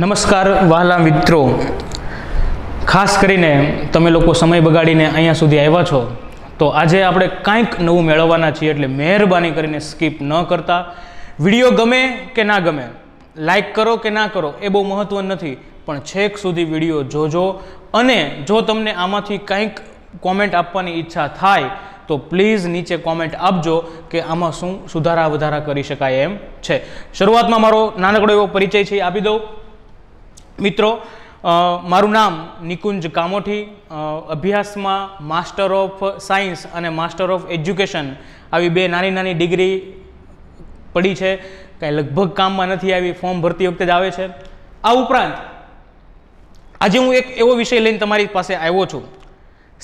નમસ્કાર વહાલા મિત્રો ખાસ કરીને તમે લોકો સમય બગાડીને અહીંયા સુધી આવ્યા છો તો આજે આપણે કાંઈક નવું મેળવવાના છીએ એટલે મહેરબાની કરીને સ્કીપ ન કરતા વિડીયો ગમે કે ના ગમે લાઇક કરો કે ના કરો એ બહુ મહત્ત્વ નથી પણ છેક સુધી વિડીયો જોજો અને જો તમને આમાંથી કંઈક કોમેન્ટ આપવાની ઈચ્છા થાય તો પ્લીઝ નીચે કોમેન્ટ આપજો કે આમાં શું સુધારા વધારા કરી શકાય એમ છે શરૂઆતમાં મારો નાનકડો એવો પરિચય છે આપી દઉં મિત્રો મારું નામ નિકુંજ કામોઠી અભ્યાસમાં માસ્ટર ઓફ સાયન્સ અને માસ્ટર ઓફ એજ્યુકેશન આવી બે નાની નાની ડિગ્રી પડી છે કાંઈ લગભગ કામમાં નથી આવી ફોર્મ ભરતી વખતે જ આવે છે આ ઉપરાંત આજે હું એક એવો વિષય લઈને તમારી પાસે આવ્યો છું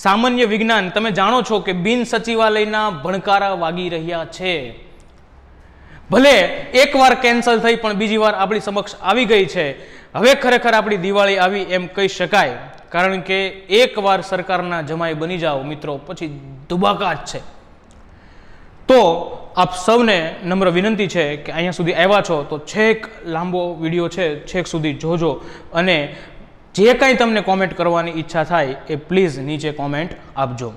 સામાન્ય વિજ્ઞાન તમે જાણો છો કે બિન સચિવાલયના ભણકારા વાગી રહ્યા છે ભલે એકવાર કેન્સલ થઈ પણ બીજી વાર આપણી સમક્ષ આવી ગઈ છે હવે ખરેખર આપણી દિવાળી આવી એમ કહી શકાય કારણ કે એકવાર સરકારના જમાઈ બની જાઓ મિત્રો પછી દુબાકા છે તો આપ સૌને નમ્ર વિનંતી છે કે અહીંયા સુધી આવ્યા છો તો છેક લાંબો વિડીયો છે છેક સુધી જોજો અને જે કાંઈ તમને કોમેન્ટ કરવાની ઈચ્છા થાય એ પ્લીઝ નીચે કોમેન્ટ આપજો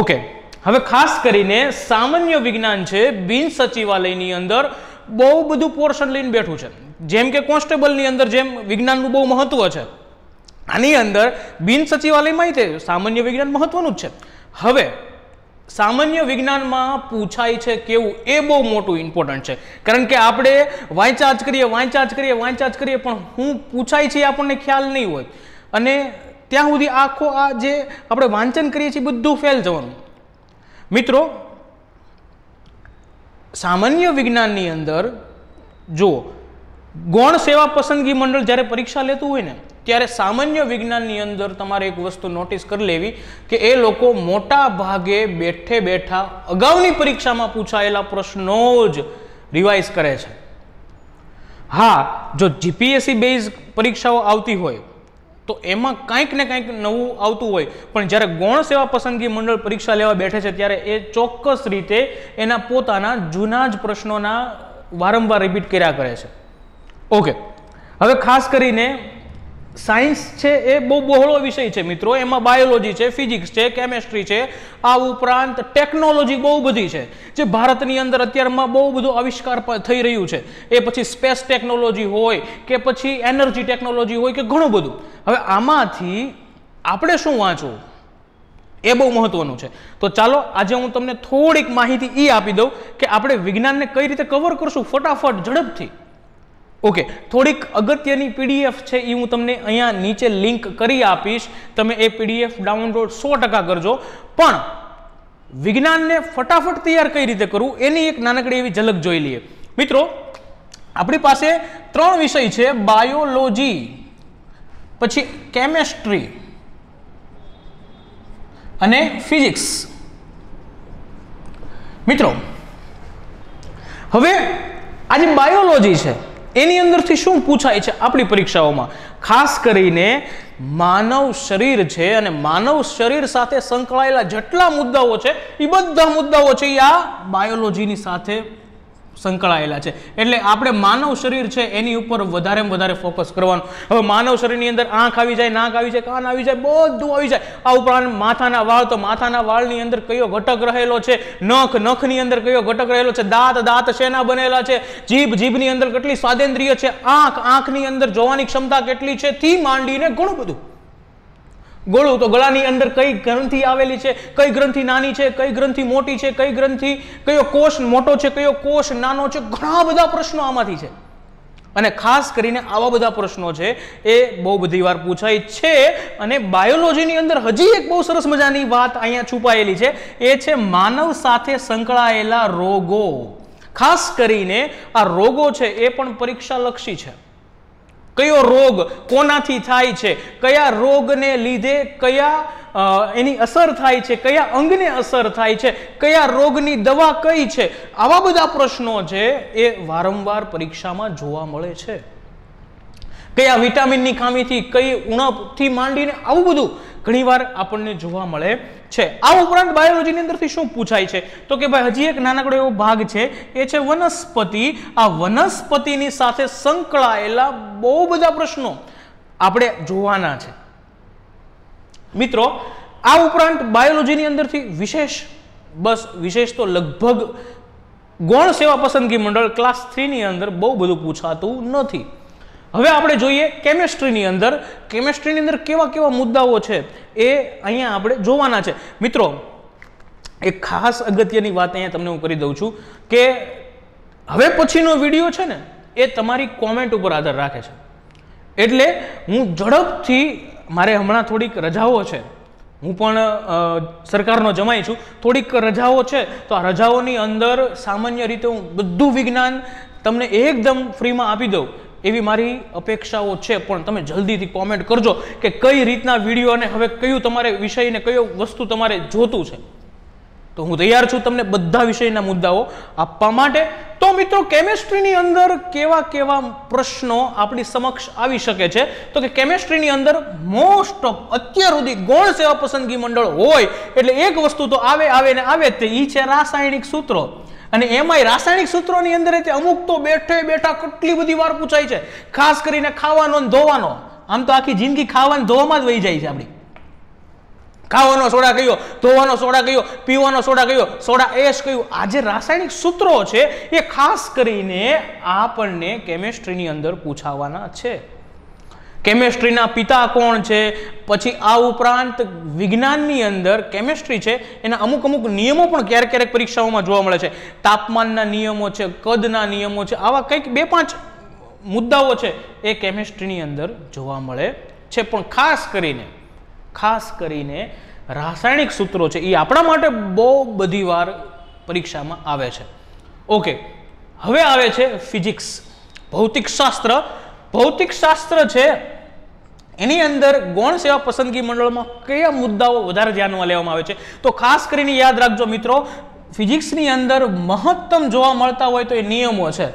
ઓકે હવે ખાસ કરીને સામાન્ય વિજ્ઞાન છે બિન સચિવાલયની અંદર બહુ બધું પોર્શન લઈને બેઠું છે જેમ કે કોન્સ્ટેબલની અંદર જેમ વિજ્ઞાનનું બહુ મહત્ત્વ છે આની અંદર બિન સચિવાલયમાં તે સામાન્ય વિજ્ઞાન મહત્વનું જ છે હવે સામાન્ય વિજ્ઞાનમાં પૂછાય છે કેવું એ બહુ મોટું ઇમ્પોર્ટન્ટ છે કારણ કે આપણે વાંચા કરીએ વાંચા કરીએ વાંચા જ કરીએ પણ હું પૂછાય છે આપણને ખ્યાલ નહીં હોય અને ત્યાં સુધી આખો આ જે આપણે વાંચન કરીએ છીએ બધું ફેલ જવાનું મિત્રો સામાન્ય વિજ્ઞાનની અંદર જો ગૌણ સેવા પસંદગી મંડળ જ્યારે પરીક્ષા લેતું હોય ને ત્યારે સામાન્ય વિજ્ઞાનની અંદર તમારે એક વસ્તુ નોટિસ કરી લેવી કે એ લોકો મોટા ભાગે બેઠે બેઠા અગાઉની પરીક્ષામાં પૂછાયેલા પ્રશ્નો જ રિવાઇઝ કરે છે હા જો જીપીએસસી બેઝ પરીક્ષાઓ આવતી હોય તો એમાં કંઈક ને કંઈક નવું આવતું હોય પણ જ્યારે ગૌણ સેવા પસંદગી મંડળ પરીક્ષા લેવા બેઠે છે ત્યારે એ ચોક્કસ રીતે એના પોતાના જૂના જ પ્રશ્નોના વારંવાર રિપીટ કર્યા કરે છે ઓકે હવે ખાસ કરીને સાયન્સ છે એ બહુ બહોળો વિષય છે મિત્રો એમાં બાયોલોજી છે ફિઝિક્સ છે કેમેસ્ટ્રી છે આ ઉપરાંત ટેકનોલોજી બહુ બધી છે જે ભારતની અંદર અત્યારમાં બહુ બધો આવિષ્કાર થઈ રહ્યું છે એ પછી સ્પેસ ટેકનોલોજી હોય કે પછી એનર્જી ટેકનોલોજી હોય કે ઘણું બધું હવે આમાંથી આપણે શું વાંચવું એ બહુ મહત્વનું છે તો ચાલો આજે હું તમને થોડીક માહિતી એ આપી દઉં કે આપણે વિજ્ઞાનને કઈ રીતે કવર કરશું ફટાફટ ઝડપથી ઓકે થોડીક અગત્યની પીડીએફ છે એ હું તમને અહીંયા નીચે લિંક કરી આપીશ તમે એ પીડીએફ ડાઉનલોડ સો કરજો પણ વિજ્ઞાનને ફટાફટ તૈયાર કઈ રીતે કરવું એની એક નાનકડી એવી ઝલક જોઈ લઈએ મિત્રો આપણી પાસે ત્રણ વિષય છે બાયોલોજી પછી કેમેસ્ટ્રી અને ફિઝિક્સ મિત્રો હવે આજે બાયોલોજી છે એની અંદરથી શું પૂછાય છે આપણી પરીક્ષાઓમાં ખાસ કરીને માનવ શરીર છે અને માનવ શરીર સાથે સંકળાયેલા જેટલા મુદ્દાઓ છે એ બધા મુદ્દાઓ છે એ આ બાયોલોજીની સાથે સંકળાયેલા છે એટલે આપણે માનવ શરીર છે એની ઉપર વધારે વધારે ફોકસ કરવાનું હવે માનવ શરીરની અંદર આંખ આવી જાય નાક આવી જાય કાન આવી જાય બધું આવી જાય આ ઉપરાંત માથાના વાળ તો માથાના વાળની અંદર કયો ઘટક રહેલો છે નખ નખની અંદર કયો ઘટક રહેલો છે દાંત દાંત શેના બનેલા છે જીભ જીભની અંદર કેટલી સ્વાદેન્દ્રિય છે આંખ આંખની અંદર જોવાની ક્ષમતા કેટલી છે થી માંડીને ઘણું બધું ગોળું તો ગળાની અંદર કઈ ગ્રંથિ આવેલી છે કઈ ગ્રંથિ નાની છે કઈ ગ્રંથિ મોટી છે કઈ ગ્રંથિ કયો કોષ મોટો છે કયો કોષ નાનો છે ઘણા બધા પ્રશ્નો આમાંથી છે અને ખાસ કરીને આવા બધા પ્રશ્નો છે એ બહુ બધી વાર પૂછાય છે અને બાયોલોજીની અંદર હજી એક બહુ સરસ મજાની વાત અહીંયા છુપાયેલી છે એ છે માનવ સાથે સંકળાયેલા રોગો ખાસ કરીને આ રોગો છે એ પણ પરીક્ષાલક્ષી છે કયો રોગ કોનાથી થાય છે કયા રોગને લીધે કયા એની અસર થાય છે કયા અંગને અસર થાય છે કયા રોગની દવા કઈ છે આવા બધા પ્રશ્નો છે એ વારંવાર પરીક્ષામાં જોવા મળે છે કયા વિટામિનની ખામીથી કઈ ઉણપથી માંડીને આવું બધું ઘણીવાર આપણને જોવા મળે છે આ ઉપરાંત બાયોલોજીની અંદરથી શું પૂછાય છે તો કે ભાઈ હજી એક નાનકડો એવો ભાગ છે એ છે વનસ્પતિ આ વનસ્પતિની સાથે સંકળાયેલા બહુ બધા પ્રશ્નો આપણે જોવાના છે મિત્રો આ ઉપરાંત બાયોલોજીની અંદરથી વિશેષ બસ વિશેષ તો લગભગ ગૌણ સેવા પસંદગી મંડળ ક્લાસ થ્રીની અંદર બહુ બધું પૂછાતું નથી હવે આપણે જોઈએ કેમેસ્ટ્રીની અંદર કેમેસ્ટ્રીની અંદર કેવા કેવા મુદ્દાઓ છે એ અહીંયા આપણે જોવાના છે મિત્રો એક ખાસ અગત્યની વાત અહીંયા તમને હું કરી દઉં છું કે હવે પછીનો વિડીયો છે ને એ તમારી કોમેન્ટ ઉપર આધાર રાખે છે એટલે હું ઝડપથી મારે હમણાં થોડીક રજાઓ છે હું પણ સરકારનો જમાઈ છું થોડીક રજાઓ છે તો આ રજાઓની અંદર સામાન્ય રીતે હું બધું વિજ્ઞાન તમને એકદમ ફ્રીમાં આપી દઉં એવી મારી અપેક્ષાઓ છે પણ તમે જલ્દીથી કોમેન્ટ કરજો કે કઈ રીતના વિડીયો અને હવે કયું તમારે વિષયને કયો વસ્તુ તમારે જોતું છે તો હું તૈયાર છું તમને બધા વિષયના મુદ્દાઓ આપવા માટે તો મિત્રો કેમેસ્ટ્રીની અંદર કેવા કેવા પ્રશ્નો આપણી સમક્ષ આવી શકે છે તો કે કેમેસ્ટ્રીની અંદર મોસ્ટ ઓફ અત્યાર સુધી ગૌણ સેવા પસંદગી મંડળ હોય એટલે એક વસ્તુ તો આવે આવે ને આવે જ તે એ છે રાસાયણિક સૂત્રો અને એમાંય રાસાયણિક સૂત્રોની અંદર અમુક તો બેઠે બેઠા કેટલી બધી વાર પૂછાય છે ખાસ કરીને ખાવાનો અને ધોવાનો આમ તો આખી જિંદગી ખાવાનું ધોવામાં જ વહી જાય છે આપણી ખાવાનો સોડા કયો ધોવાનો સોડા કયો પીવાનો સોડા કયો સોડા એશ કયું આજે રાસાયણિક સૂત્રો છે એ ખાસ કરીને આપણને કેમેસ્ટ્રીની અંદર પૂછાવાના છે કેમેસ્ટ્રીના પિતા કોણ છે પછી આ ઉપરાંત વિજ્ઞાનની અંદર કેમેસ્ટ્રી છે એના અમુક અમુક નિયમો પણ ક્યારેક ક્યારેક પરીક્ષાઓમાં જોવા મળે છે તાપમાનના નિયમો છે કદના નિયમો છે આવા કંઈક બે પાંચ મુદ્દાઓ છે એ કેમેસ્ટ્રીની અંદર જોવા મળે છે પણ ખાસ કરીને ખાસ કરીને રાસાયણિક સૂત્રો છે એ આપણા માટે બહુ બધી વાર પરીક્ષામાં આવે છે ઓકે હવે આવે છે ફિઝિક્સ ભૌતિકશાસ્ત્ર ભૌતિકશાસ્ત્ર છે એની અંદર ગૌણ સેવા પસંદગી મંડળમાં કયા મુદ્દાઓ વધારે ધ્યાનમાં લેવામાં આવે છે તો ખાસ કરીને યાદ રાખજો મિત્રો ફિઝિક્સની અંદર મહત્તમ જોવા મળતા હોય તો એ નિયમો છે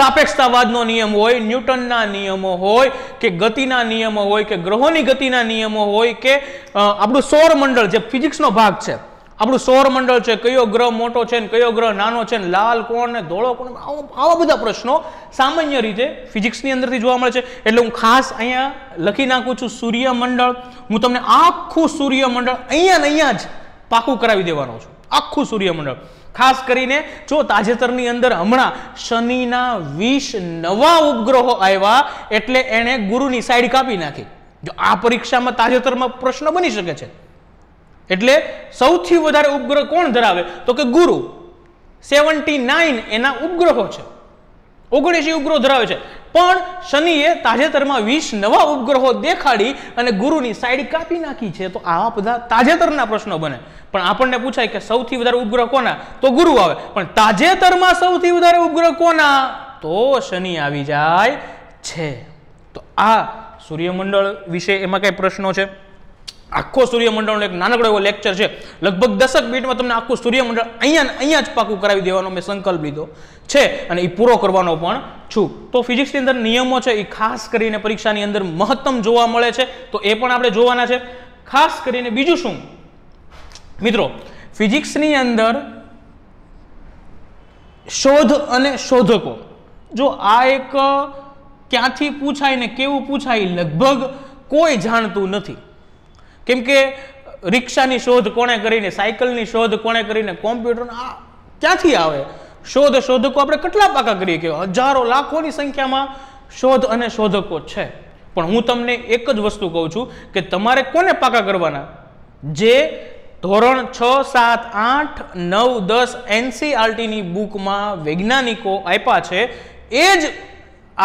સાપેક્ષતાવાદનો નિયમ હોય ન્યૂટનના નિયમો હોય કે ગતિના નિયમો હોય કે ગ્રહોની ગતિના નિયમો હોય કે આપણું સૌરમંડળ જે ફિઝિક્સનો ભાગ છે આપણું સૌરમંડળ છે કયો ગ્રહ મોટો છે ને કયો ગ્રહ નાનો છે ને લાલ કોણ ને ધોળો કોણ આવા બધા પ્રશ્નો સામાન્ય રીતે ફિઝિક્સની અંદરથી જોવા મળે છે એટલે હું ખાસ અહીંયા લખી નાખું છું સૂર્યમંડળ હું તમને આખું સૂર્યમંડળ અહીંયા ને અહીંયા જ પાકું કરાવી દેવાનો છું આખું સૂર્યમંડળ ખાસ કરીને જો તાજેતરની અંદર હમણાં શનિના વીસ નવા ઉપગ્રહો આવ્યા એટલે એણે ગુરુની સાઈડ કાપી નાખી જો આ પરીક્ષામાં તાજેતરમાં પ્રશ્ન બની શકે છે એટલે સૌથી વધારે ઉપગ્રહ કોણ ધરાવે તો કે ગુરુ સેવન્ટી નાઇન એના ઉપગ્રહો છે ઓગણીસી ઉપગ્રહો ધરાવે છે પણ શનિએ તાજેતરમાં વીસ નવા ઉપગ્રહો દેખાડી અને ગુરુની સાઈડ કાપી નાખી છે તો આવા બધા તાજેતરના પ્રશ્નો બને પણ આપણને પૂછાય કે સૌથી વધારે ઉપગ્રહ કોના તો ગુરુ આવે પણ તાજેતરમાં સૌથી વધારે ઉપગ્રહ કોના તો શનિ આવી જાય છે તો આ સૂર્યમંડળ વિશે એમાં કઈ પ્રશ્નો છે આખો સૂર્યમંડળનો એક નાનકડો એવો લેક્ચર છે લગભગ દસક મિનિટમાં તમને આખું સૂર્યમંડળ અહીંયા અહીંયા જ પાકું કરાવી દેવાનો મેં સંકલ્પ લીધો છે અને એ પૂરો કરવાનો પણ છું તો ફિઝિક્સની અંદર નિયમો છે એ ખાસ કરીને પરીક્ષાની અંદર મહત્તમ જોવા મળે છે તો એ પણ આપણે જોવાના છે ખાસ કરીને બીજું શું મિત્રો ફિઝિક્સની અંદર શોધ અને શોધકો જો આ એક ક્યાંથી પૂછાય ને કેવું પૂછાય લગભગ કોઈ જાણતું નથી કેમ કે રિક્ષાની શોધ કોણે કરીને સાયકલની શોધ કોણે કરીને કોમ્પ્યુટર આ ક્યાંથી આવે શોધ શોધકો આપણે કેટલા પાકા કરીએ કે હજારો લાખોની સંખ્યામાં શોધ અને શોધકો છે પણ હું તમને એક જ વસ્તુ કહું છું કે તમારે કોને પાકા કરવાના જે ધોરણ છ સાત આઠ નવ દસ એનસીઆરટીની બુકમાં વૈજ્ઞાનિકો આપ્યા છે એ જ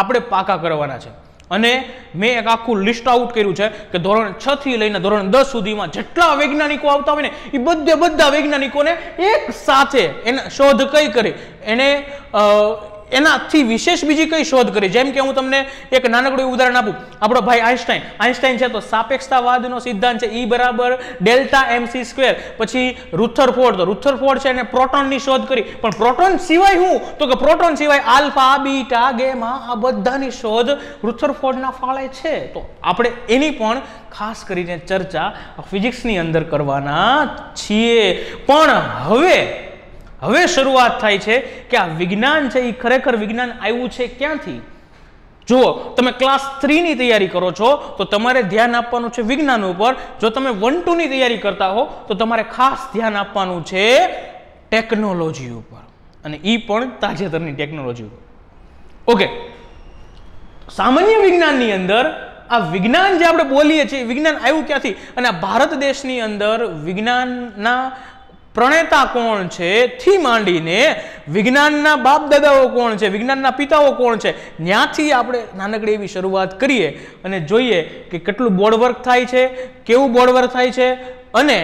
આપણે પાકા કરવાના છે અને મેં એક આખું લિસ્ટ આઉટ કર્યું છે કે ધોરણ છ થી લઈને ધોરણ દસ સુધીમાં જેટલા વૈજ્ઞાનિકો આવતા હોય ને એ બધે બધા વૈજ્ઞાનિકોને એક સાથે એને શોધ કઈ કરી એને એનાથી વિશેષ બીજી કઈ શોધ કરી જેમ કે હું તમને એક નાનકડું ઉદાહરણ આપું આપણો ભાઈ આઈન્સ્ટાઈન આઈન્સ્ટાઈન છે તો સાપેક્ષતાવાદનો સિદ્ધાંત છે ઈ બરાબર ડેલ્ટા એમસી સ્ક્વેર પછી રુથર ફોર્ડ તો રુથર ફોર્ડ છે એને પ્રોટોનની શોધ કરી પણ પ્રોટોન સિવાય હું તો કે પ્રોટોન સિવાય આલ્ફા બીટા ગેમા આ બધાની શોધ રુથર ફોર્ડના ફાળે છે તો આપણે એની પણ ખાસ કરીને ચર્ચા ફિઝિક્સની અંદર કરવાના છીએ પણ હવે હવે શરૂઆત થાય છે કે આ વિજ્ઞાન છે એ ખરેખર વિજ્ઞાન આવ્યું છે ક્યાંથી જુઓ તમે ક્લાસ થ્રીની તૈયારી કરો છો તો તમારે ધ્યાન આપવાનું છે વિજ્ઞાન ઉપર જો તમે વન ટુની તૈયારી કરતા હો તો તમારે ખાસ ધ્યાન આપવાનું છે ટેકનોલોજી ઉપર અને એ પણ તાજેતરની ટેકનોલોજી ઉપર ઓકે સામાન્ય વિજ્ઞાનની અંદર આ વિજ્ઞાન જે આપણે બોલીએ છીએ વિજ્ઞાન આવ્યું ક્યાંથી અને આ ભારત દેશની અંદર વિજ્ઞાનના પ્રણેતા કોણ છે થી માંડીને વિજ્ઞાનના બાપ દાદાઓ કોણ છે વિજ્ઞાનના પિતાઓ કોણ છે ત્યાંથી આપણે નાનકડી એવી શરૂઆત કરીએ અને જોઈએ કે કેટલું બોર્ડ વર્ક થાય છે કેવું બોર્ડ વર્ક થાય છે અને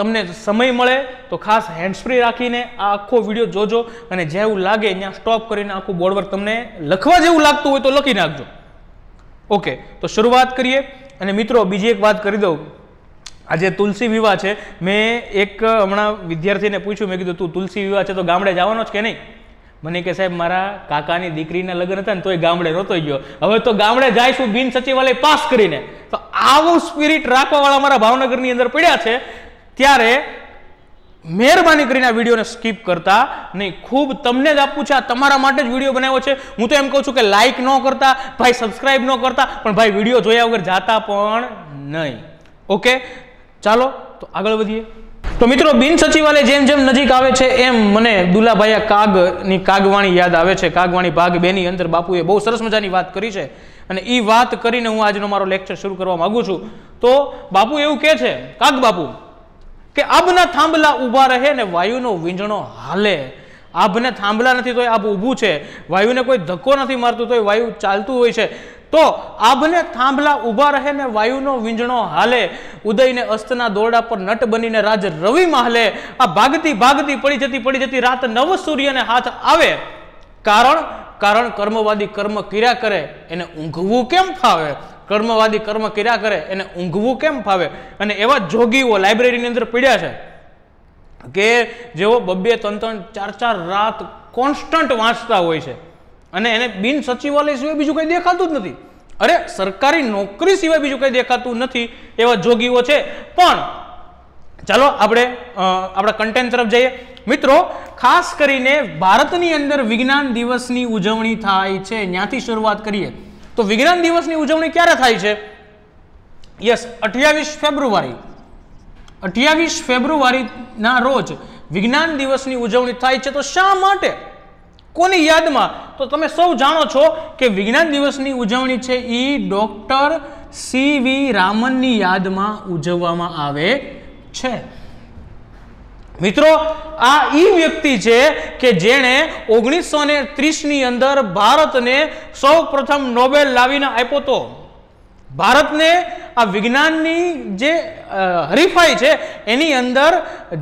તમને સમય મળે તો ખાસ હેન્ડ્સ ફ્રી રાખીને આ આખો વિડીયો જોજો અને જેવું લાગે ત્યાં સ્ટોપ કરીને આખું બોર્ડ વર્ક તમને લખવા જેવું લાગતું હોય તો લખી નાખજો ઓકે તો શરૂઆત કરીએ અને મિત્રો બીજી એક વાત કરી દઉં આજે તુલસી વિવાહ છે મેં એક હમણાં વિદ્યાર્થીને પૂછ્યું મેં કીધું તું તુલસી વિવાહ છે તો ગામડે જવાનો છે કે નહીં મને કે સાહેબ મારા કાકાની દીકરીના લગ્ન હતા ને તો એ ગામડે રોતો ગયો હવે તો ગામડે જાય બિન સચિવાલય પાસ કરીને તો આવું સ્પિરિટ રાખવાવાળા મારા ભાવનગરની અંદર પડ્યા છે ત્યારે મહેરબાની કરીને આ વિડીયોને સ્કીપ કરતા નહીં ખૂબ તમને જ આપું છે આ તમારા માટે જ વિડીયો બનાવ્યો છે હું તો એમ કહું છું કે લાઇક ન કરતા ભાઈ સબસ્ક્રાઈબ ન કરતા પણ ભાઈ વિડીયો જોયા વગર જાતા પણ નહીં ઓકે ચાલો તો આગળ વધીએ તો મિત્રો બિન સચિવાલય જેમ જેમ નજીક આવે છે એમ મને દુલાભાયા કાગની કાગવાણી યાદ આવે છે કાગવાણી ભાગ બેની અંદર બાપુએ બહુ સરસ મજાની વાત કરી છે અને એ વાત કરીને હું આજનો મારો લેક્ચર શરૂ કરવા માગું છું તો બાપુ એવું કે છે કાગ બાપુ કે આબના થાંભલા ઊભા રહે ને વાયુનો વીંજણો હાલે આભને થાંભલા નથી તો આબ ઊભું છે વાયુને કોઈ ધક્કો નથી મારતું તો વાયુ ચાલતું હોય છે તો આભને થાંભલા ઊભા રહે ને વાયુનો વીંજણો હાલે ઉદયને અસ્તના દોરડા પર નટ બનીને રાજ રવિ માહલે આ ભાગતી ભાગતી પડી જતી પડી જતી રાત નવ સૂર્યને હાથ આવે કારણ કારણ કર્મવાદી કર્મ ક્રિયા કરે એને ઊંઘવું કેમ ફાવે કર્મવાદી કર્મ ક્રિયા કરે એને ઊંઘવું કેમ ફાવે અને એવા જોગીઓ લાઇબ્રેરીની અંદર પીડ્યા છે કે જેઓ બબ્બે ત્રણ ત્રણ ચાર ચાર રાત કોન્સ્ટન્ટ વાંચતા હોય છે અને એને બિન સચિવાલય સિવાય બીજું કંઈ દેખાતું જ નથી અરે સરકારી નોકરી સિવાય બીજું કંઈ દેખાતું નથી એવા જોગીઓ છે પણ ચાલો આપણે આપણા કન્ટેન્ટ તરફ જઈએ મિત્રો ખાસ કરીને ભારતની અંદર વિજ્ઞાન દિવસની ઉજવણી થાય છે ત્યાંથી શરૂઆત કરીએ તો વિજ્ઞાન દિવસની ઉજવણી ક્યારે થાય છે યસ અઠ્યાવીસ ફેબ્રુઆરી અઠ્યાવીસ ફેબ્રુઆરીના રોજ વિજ્ઞાન દિવસની ઉજવણી થાય છે તો શા માટે કોની યાદમાં તો તમે સૌ જાણો છો કે વિજ્ઞાન દિવસની ઉજવણી છે એ ડૉક્ટર સી વી રામનની યાદમાં ઉજવવામાં આવે છે મિત્રો આ એ વ્યક્તિ છે કે જેણે ઓગણીસો ને ત્રીસની અંદર ભારતને સૌ પ્રથમ નોબેલ લાવીને આપ્યો હતો ભારતને આ વિજ્ઞાનની જે હરીફાઈ છે એની અંદર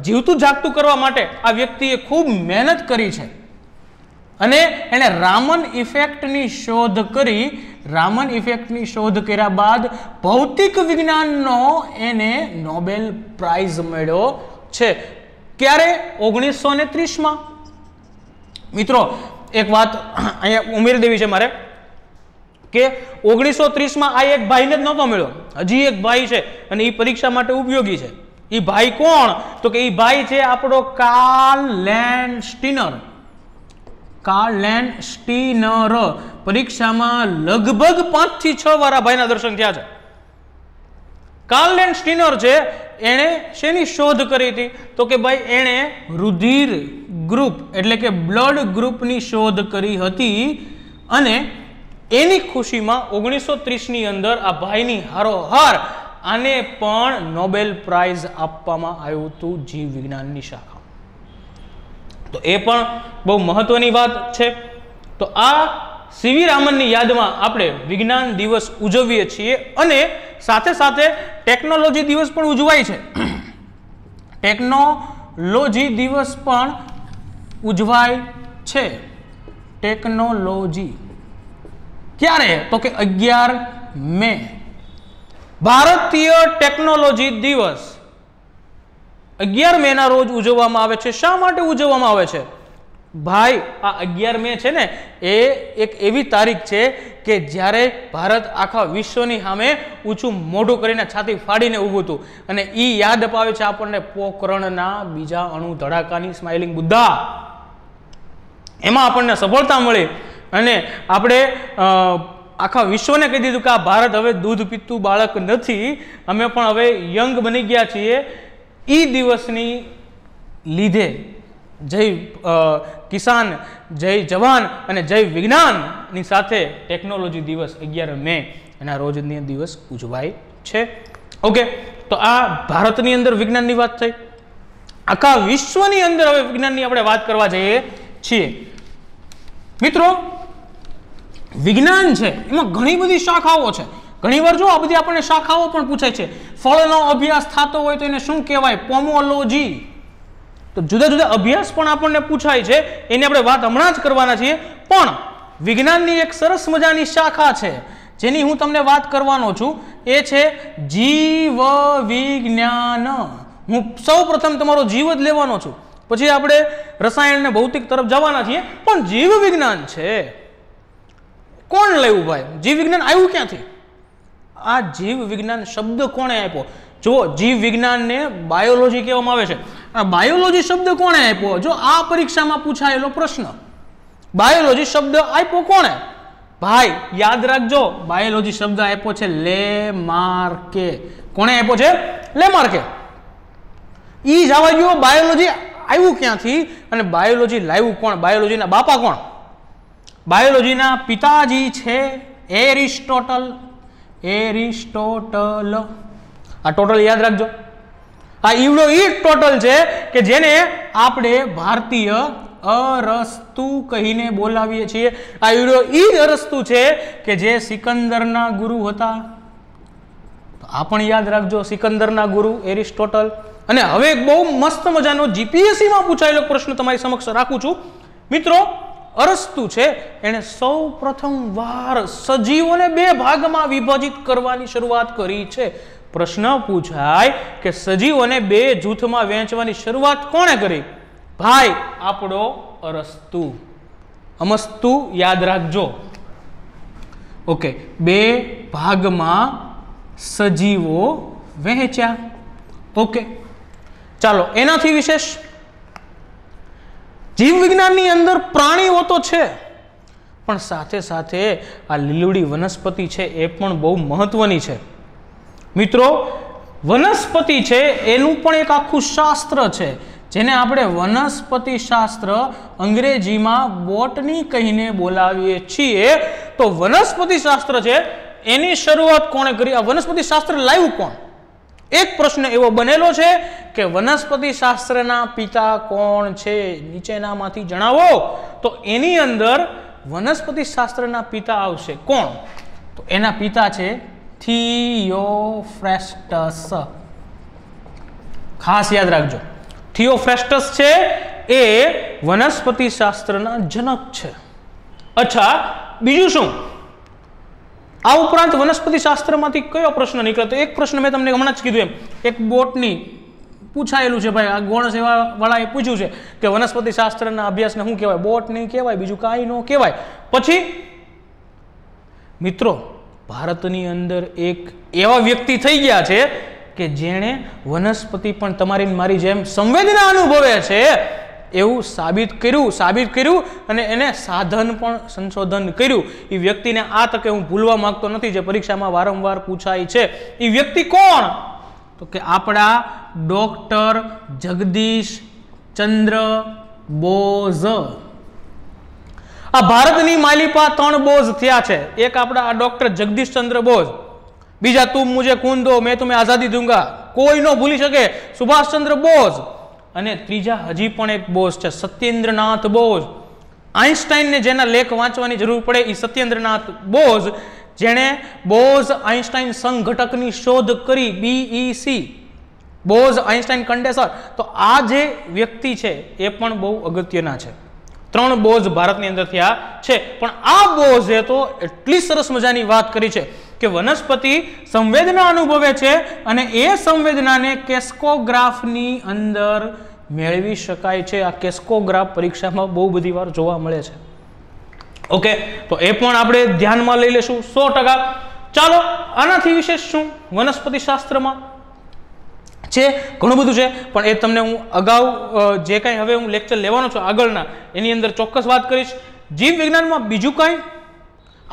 જીવતું જાગતું કરવા માટે આ વ્યક્તિએ ખૂબ મહેનત કરી છે અને એણે રામન ઇફેક્ટની શોધ કરી રામન ઇફેક્ટની શોધ કર્યા બાદ ભૌતિક વિજ્ઞાનનો એને નોબેલ પ્રાઇઝ મળ્યો છે ક્યારે ઓગણીસો ને ત્રીસમાં મિત્રો એક વાત અહીંયા ઉમેરી દેવી છે મારે કે ઓગણીસો ત્રીસમાં આ એક ભાઈને જ નહોતો મળ્યો હજી એક ભાઈ છે અને એ પરીક્ષા માટે ઉપયોગી છે એ ભાઈ કોણ તો કે એ ભાઈ છે આપણો કાર્લ લેન્ડ સ્ટીનર કાર્લેન સ્ટીનર પરીક્ષામાં લગભગ પાંચથી છ વાળા ભાઈના દર્શન થયા છે કાર્લેન સ્ટીનર છે એણે શેની શોધ કરી હતી તો કે ભાઈ એણે રુધિર ગ્રુપ એટલે કે બ્લડ ગ્રુપની શોધ કરી હતી અને એની ખુશીમાં ઓગણીસો ત્રીસની અંદર આ ભાઈની હારોહાર આને પણ નોબેલ પ્રાઇઝ આપવામાં આવ્યું હતું જીવ વિજ્ઞાનની શાખા તો એ પણ બહુ મહત્ત્વની વાત છે તો આ સીવી રામનની યાદમાં આપણે વિજ્ઞાન દિવસ ઉજવીએ છીએ અને સાથે સાથે ટેકનોલોજી દિવસ પણ ઉજવાય છે ટેકનોલોજી દિવસ પણ ઉજવાય છે ટેકનોલોજી ક્યારે તો કે અગિયાર મે ભારતીય ટેકનોલોજી દિવસ અગિયાર મેના રોજ ઉજવવામાં આવે છે શા માટે ઉજવવામાં આવે છે ભાઈ આ અગિયાર મે છે ને એ એક એવી તારીખ છે કે જ્યારે ભારત આખા વિશ્વની સામે ઊંચું મોઢું કરીને છાતી ફાડીને ઊભું હતું અને એ યાદ અપાવે છે આપણને પોકરણના બીજા અણુ ધડાકાની સ્માઇલિંગ બુદ્ધા એમાં આપણને સફળતા મળી અને આપણે આખા વિશ્વને કહી દીધું કે આ ભારત હવે દૂધ પીતું બાળક નથી અમે પણ હવે યંગ બની ગયા છીએ એ દિવસની લીધે જય કિસાન જય જવાન અને જય વિજ્ઞાનની સાથે ટેકનોલોજી દિવસ અગિયાર મે એના રોજની દિવસ ઉજવાય છે ઓકે તો આ ભારતની અંદર વિજ્ઞાનની વાત થઈ આખા વિશ્વની અંદર હવે વિજ્ઞાનની આપણે વાત કરવા જઈએ છીએ મિત્રો વિજ્ઞાન છે એમાં ઘણી બધી શાખાઓ છે ઘણીવાર જો આ બધી આપણને શાખાઓ પણ પૂછાય છે ફળનો અભ્યાસ થતો હોય તો એને શું કહેવાય પોમોલોજી તો જુદા જુદા અભ્યાસ પણ આપણને પૂછાય છે એની આપણે વાત હમણાં જ કરવાના છીએ પણ વિજ્ઞાનની એક સરસ મજાની શાખા છે જેની હું તમને વાત કરવાનો છું એ છે જીવ વિજ્ઞાન હું સૌ તમારો જીવ જ લેવાનો છું પછી આપણે રસાયણ ને ભૌતિક તરફ જવાના છીએ પણ જીવ વિજ્ઞાન છે કોણ લેવું ભાઈ જીવ વિજ્ઞાન આવ્યું ક્યાંથી આ જીવ વિજ્ઞાન શબ્દ કોણે આપ્યો જો જીવ વિજ્ઞાનને બાયોલોજી કહેવામાં આવે છે આ બાયોલોજી શબ્દ કોણે આપ્યો જો આ પરીક્ષામાં પૂછાયેલો પ્રશ્ન બાયોલોજી શબ્દ આપ્યો કોણે ભાઈ યાદ રાખજો બાયોલોજી શબ્દ આપ્યો છે લે માર્કે કોણે આપ્યો છે લે માર્કે ઈ જવા ગયો બાયોલોજી આવ્યું ક્યાંથી અને બાયોલોજી લાવ્યું કોણ બાયોલોજીના બાપા કોણ બાયોલોજીના પિતાજી છે એરિસ્ટોટલ એરિસ્ટોટલ આ ટોટલ યાદ રાખજો આ ઇવડો ઈ ટોટલ છે કે જેને આપણે ભારતીય અરસ્તુ કહીને બોલાવીએ છીએ આ ઈવડો ઈ અરસ્તુ છે કે જે સિકંદરના ગુરુ હતા આ પણ યાદ રાખજો સિકંદરના ગુરુ એરિસ્ટોટલ અને હવે એક બહુ મસ્ત મજાનો જીપીએસસીમાં પૂછાયેલો પ્રશ્ન તમારી સમક્ષ રાખું છું મિત્રો અરસ્તુ છે એણે સૌ વાર સજીવોને બે ભાગમાં વિભાજિત કરવાની શરૂઆત કરી છે પ્રશ્ન પૂછાય કે સજીવોને બે જૂથમાં વહેંચવાની શરૂઆત કોણે કરી ભાઈ આપણો અરસ્તુ અમસ્તુ યાદ રાખજો ઓકે બે ભાગમાં સજીવો વહેંચ્યા ઓકે ચાલો એનાથી વિશેષ જીવ વિજ્ઞાનની અંદર પ્રાણીઓ તો છે પણ સાથે સાથે આ લીલુડી વનસ્પતિ છે એ પણ બહુ મહત્વની છે મિત્રો વનસ્પતિ છે એનું પણ એક આખું શાસ્ત્ર છે જેને આપણે વનસ્પતિ શાસ્ત્ર અંગ્રેજીમાં બોટની કહીને બોલાવીએ છીએ તો વનસ્પતિ શાસ્ત્ર છે એની શરૂઆત કોણે કરી આ વનસ્પતિ શાસ્ત્ર લાવ્યું કોણ એક પ્રશ્ન એવો બનેલો છે કે વનસ્પતિ શાસ્ત્રના પિતા કોણ છે નીચેનામાંથી જણાવો તો એની અંદર વનસ્પતિ શાસ્ત્રના પિતા આવશે કોણ તો એના પિતા છે થિયોફ્રેસ્ટસ ખાસ યાદ રાખજો થિયોફ્રેસ્ટસ છે એ વનસ્પતિ શાસ્ત્રના જનક છે અચ્છા બીજું શું આ ઉપરાંત વનસ્પતિ શાસ્ત્રમાંથી કયો પ્રશ્ન નીકળે તો એક પ્રશ્ન મેં તમને હમણાં જ કીધું એમ એક બોટની પૂછાયેલું છે ભાઈ આ ગૌણ સેવાવાળાએ પૂછ્યું છે કે વનસ્પતિ શાસ્ત્રના અભ્યાસને શું કહેવાય બોટ નહીં કહેવાય બીજું કાંઈ ન કહેવાય પછી મિત્રો ભારતની અંદર એક એવા વ્યક્તિ થઈ ગયા છે કે જેણે વનસ્પતિ પણ તમારી મારી જેમ સંવેદના અનુભવે છે એવું સાબિત કર્યું સાબિત કર્યું અને એને સાધન પણ સંશોધન કર્યું એ વ્યક્તિને આ તકે હું ભૂલવા માંગતો નથી જે પરીક્ષામાં વારંવાર પૂછાય છે એ વ્યક્તિ કોણ તો કે આપણા ડૉક્ટર જગદીશ ચંદ્ર બોઝ આ ભારતની માલિપા ત્રણ બોઝ થયા છે એક આપણા આ ડૉક્ટર ચંદ્ર બોઝ બીજા તું મુજે ખૂન દો મેં તમે આઝાદી દૂંગા કોઈ ન ભૂલી શકે સુભાષચંદ્ર બોઝ અને ત્રીજા હજી પણ એક બોઝ છે સત્યેન્દ્રનાથ બોઝ આઈન્સ્ટાઈનને જેના લેખ વાંચવાની જરૂર પડે એ સત્યેન્દ્રનાથ બોઝ જેણે બોઝ આઈન્સ્ટાઈન સંઘટકની શોધ કરી BEC e Bose Einstein condenser તો આ જે વ્યક્તિ છે એ પણ બહુ અગત્યના છે ત્રણ બોઝ ભારતની અંદર થયા છે પણ આ બોઝે તો એટલી સરસ મજાની વાત કરી છે કે વનસ્પતિ સંવેદના અનુભવે છે અને એ સંવેદનાને કેસ્કોગ્રાફની અંદર મેળવી શકાય છે આ કેસ્કોગ્રાફ પરીક્ષામાં બહુ બધી વાર જોવા મળે છે ઓકે તો એ પણ આપણે ધ્યાનમાં લઈ લેશું સો ચાલો આનાથી વિશેષ શું વનસ્પતિ શાસ્ત્રમાં છે ઘણું બધું છે પણ એ તમને હું અગાઉ જે કાંઈ હવે હું લેક્ચર લેવાનો છું આગળના એની અંદર ચોક્કસ વાત કરીશ જીવ વિજ્ઞાનમાં બીજું કાંઈ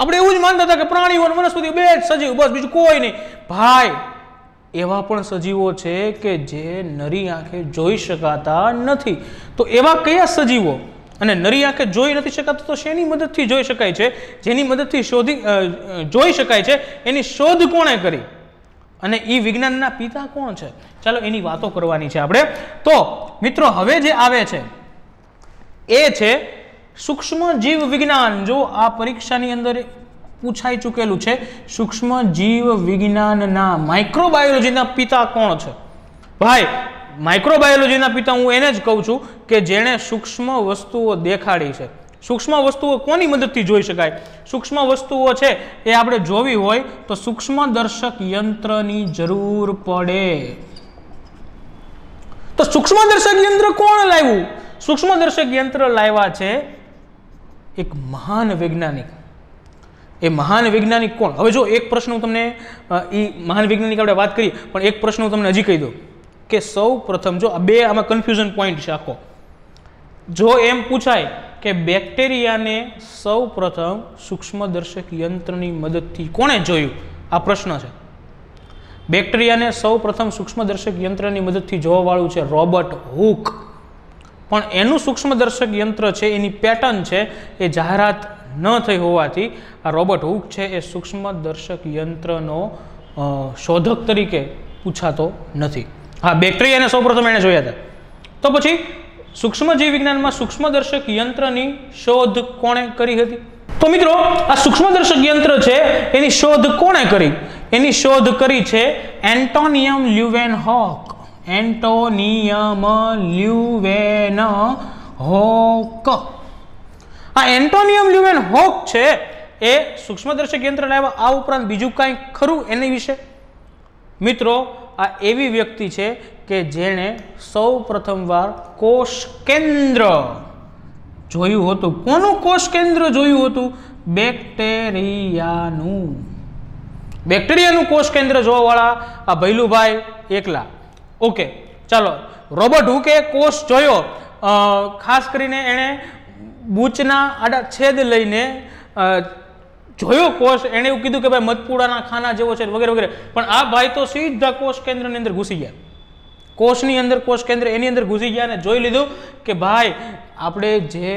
આપણે એવું જ માનતા હતા કે પ્રાણીઓ અને બે જ સજીવ બસ બીજું કોઈ નહીં ભાઈ એવા પણ સજીવો છે કે જે નરી આંખે જોઈ શકાતા નથી તો એવા કયા સજીવો અને નરી આંખે જોઈ નથી શકાતા તો શેની મદદથી જોઈ શકાય છે જેની મદદથી શોધી જોઈ શકાય છે એની શોધ કોણે કરી અને એ વિજ્ઞાનના પિતા કોણ છે ચાલો એની વાતો કરવાની છે આપણે તો મિત્રો હવે જે આવે છે એ છે સૂક્ષ્મ જીવ વિજ્ઞાન જો આ પરીક્ષાની અંદર પૂછાઈ ચૂકેલું છે સૂક્ષ્મ જીવ વિજ્ઞાનના માઇક્રોબાયોલોજીના પિતા કોણ છે ભાઈ માઇક્રોબાયોલોજીના પિતા હું એને જ કહું છું કે જેણે સૂક્ષ્મ વસ્તુઓ દેખાડી છે સૂક્ષ્મ વસ્તુઓ કોની મદદથી જોઈ શકાય સૂક્ષ્મ વસ્તુઓ છે એ આપણે જોવી હોય તો સૂક્ષ્મ દર્શક યંત્રની જરૂર પડે તો સૂક્ષ્મ દર્શક યંત્ર કોણ લાવ્યું સૂક્ષ્મ દર્શક યંત્ર લાવ્યા છે એક મહાન વૈજ્ઞાનિક એ મહાન વૈજ્ઞાનિક કોણ હવે જો એક પ્રશ્ન હું તમને એ મહાન વૈજ્ઞાનિક આપણે વાત કરીએ પણ એક પ્રશ્ન હું તમને હજી કહી દઉં કે સૌ પ્રથમ જો આ બે આમાં કન્ફ્યુઝન પોઈન્ટ છે આખો જો એમ પૂછાય કે બેક્ટેરિયાને સૌ પ્રથમ સૂક્ષ્મદર્શક યંત્રની મદદથી કોણે જોયું આ પ્રશ્ન છે બેક્ટેરિયાને સૌ પ્રથમ સૂક્ષ્મદર્શક યંત્રની મદદથી જોવાવાળું છે રોબર્ટ હુક પણ એનું સૂક્ષ્મદર્શક યંત્ર છે એની પેટર્ન છે એ જાહેરાત ન થઈ હોવાથી આ રોબર્ટ હુક છે એ સૂક્ષ્મદર્શક યંત્રનો શોધક તરીકે પૂછાતો નથી હા બેક્ટેરિયાને સૌપ્રથમ એણે જોયા હતા તો પછી સૂક્ષ્મજીવ વિજ્ઞાનમાં સૂક્ષ્મદર્શક યંત્રની શોધ કોણે કરી હતી તો મિત્રો આ સૂક્ષ્મદર્શક યંત્ર છે એની શોધ કોણે કરી એની શોધ કરી છે એન્ટોનિયમ લ્યુવેન હોક એન્ટોનિયમ લ્યુવેન હોક આ એન્ટોનિયમ લ્યુવેન હોક છે એ સૂક્ષ્મદર્શક યંત્ર લાવ્યા આ ઉપરાંત બીજું કાંઈ ખરું એની વિશે મિત્રો આ એવી વ્યક્તિ છે કે જેણે સૌ પ્રથમવાર કોષ કેન્દ્ર જોયું હતું કોનું કોષ કેન્દ્ર જોયું હતું બેક્ટેરિયાનું બેક્ટેરિયાનું કોષ કેન્દ્ર જોવાવાળા આ ભૈલુભાઈ એકલા ઓકે ચાલો રોબર્ટ હુકે કોષ જોયો ખાસ કરીને એણે બૂચના આડા છેદ લઈને જોયો કોષ એણે એવું કીધું કે ભાઈ મધપુડાના ખાના જેવો છે વગેરે વગેરે પણ આ ભાઈ તો સીધા કોષ કેન્દ્રની અંદર ઘૂસી ગયા કોષની અંદર કોષ કેન્દ્ર એની અંદર ઘૂસી ગયા અને જોઈ લીધું કે ભાઈ આપણે જે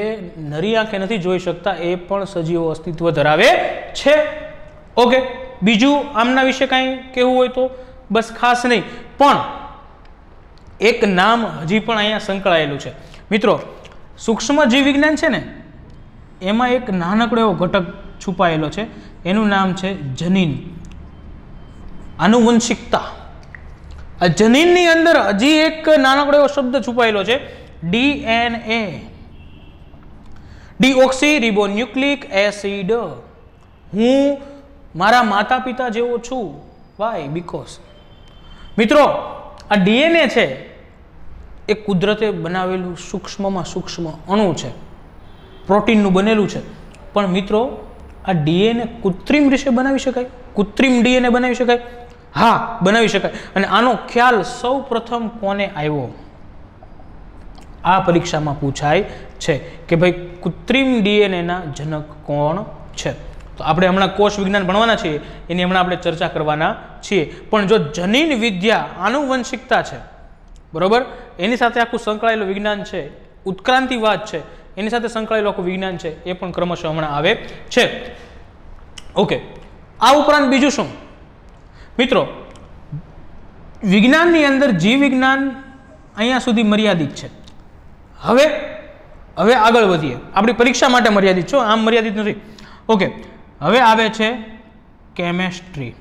નરી આંખે નથી જોઈ શકતા એ પણ સજીવો અસ્તિત્વ ધરાવે છે ઓકે બીજું આમના વિશે કાંઈ કહેવું હોય તો બસ ખાસ નહીં પણ એક નામ હજી પણ અહીંયા સંકળાયેલું છે મિત્રો સૂક્ષ્મ જીવવિજ્ઞાન છે ને એમાં એક નાનકડો એવો ઘટક છુપાયેલો છે એનું નામ છે જનીન આનુવંશિકતા આ જનીનની અંદર હજી એક નાનકડો એવો શબ્દ છુપાયેલો છે ડીએનએ ડીઓક્સી ન્યુક્લિક એસિડ હું મારા માતા પિતા જેવો છું વાય બિકોઝ મિત્રો આ ડીએનએ છે એ કુદરતે બનાવેલું સૂક્ષ્મમાં સૂક્ષ્મ અણુ છે પ્રોટીનનું બનેલું છે પણ મિત્રો આ ડીએને કૃત્રિમ રીતે બનાવી શકાય કૃત્રિમ ડીએનએ બનાવી શકાય હા બનાવી શકાય અને આનો ખ્યાલ સૌ પ્રથમ કોને આવ્યો આ પરીક્ષામાં પૂછાય છે કે ભાઈ કૃત્રિમ ડીએનએના જનક કોણ છે તો આપણે હમણાં કોષ વિજ્ઞાન ભણવાના છીએ એની હમણાં આપણે ચર્ચા કરવાના છીએ પણ જો જનીન વિદ્યા આનુવંશિકતા છે બરાબર એની સાથે આખું સંકળાયેલું વિજ્ઞાન છે ઉત્ક્રાંતિવાદ છે એની સાથે સંકળાયેલું આખું વિજ્ઞાન છે એ પણ ક્રમશઃ હમણાં આવે છે ઓકે આ ઉપરાંત બીજું શું મિત્રો વિજ્ઞાનની અંદર જીવ વિજ્ઞાન અહીંયા સુધી મર્યાદિત છે હવે હવે આગળ વધીએ આપણી પરીક્ષા માટે મર્યાદિત છો આમ મર્યાદિત નથી ઓકે હવે આવે છે કેમેસ્ટ્રી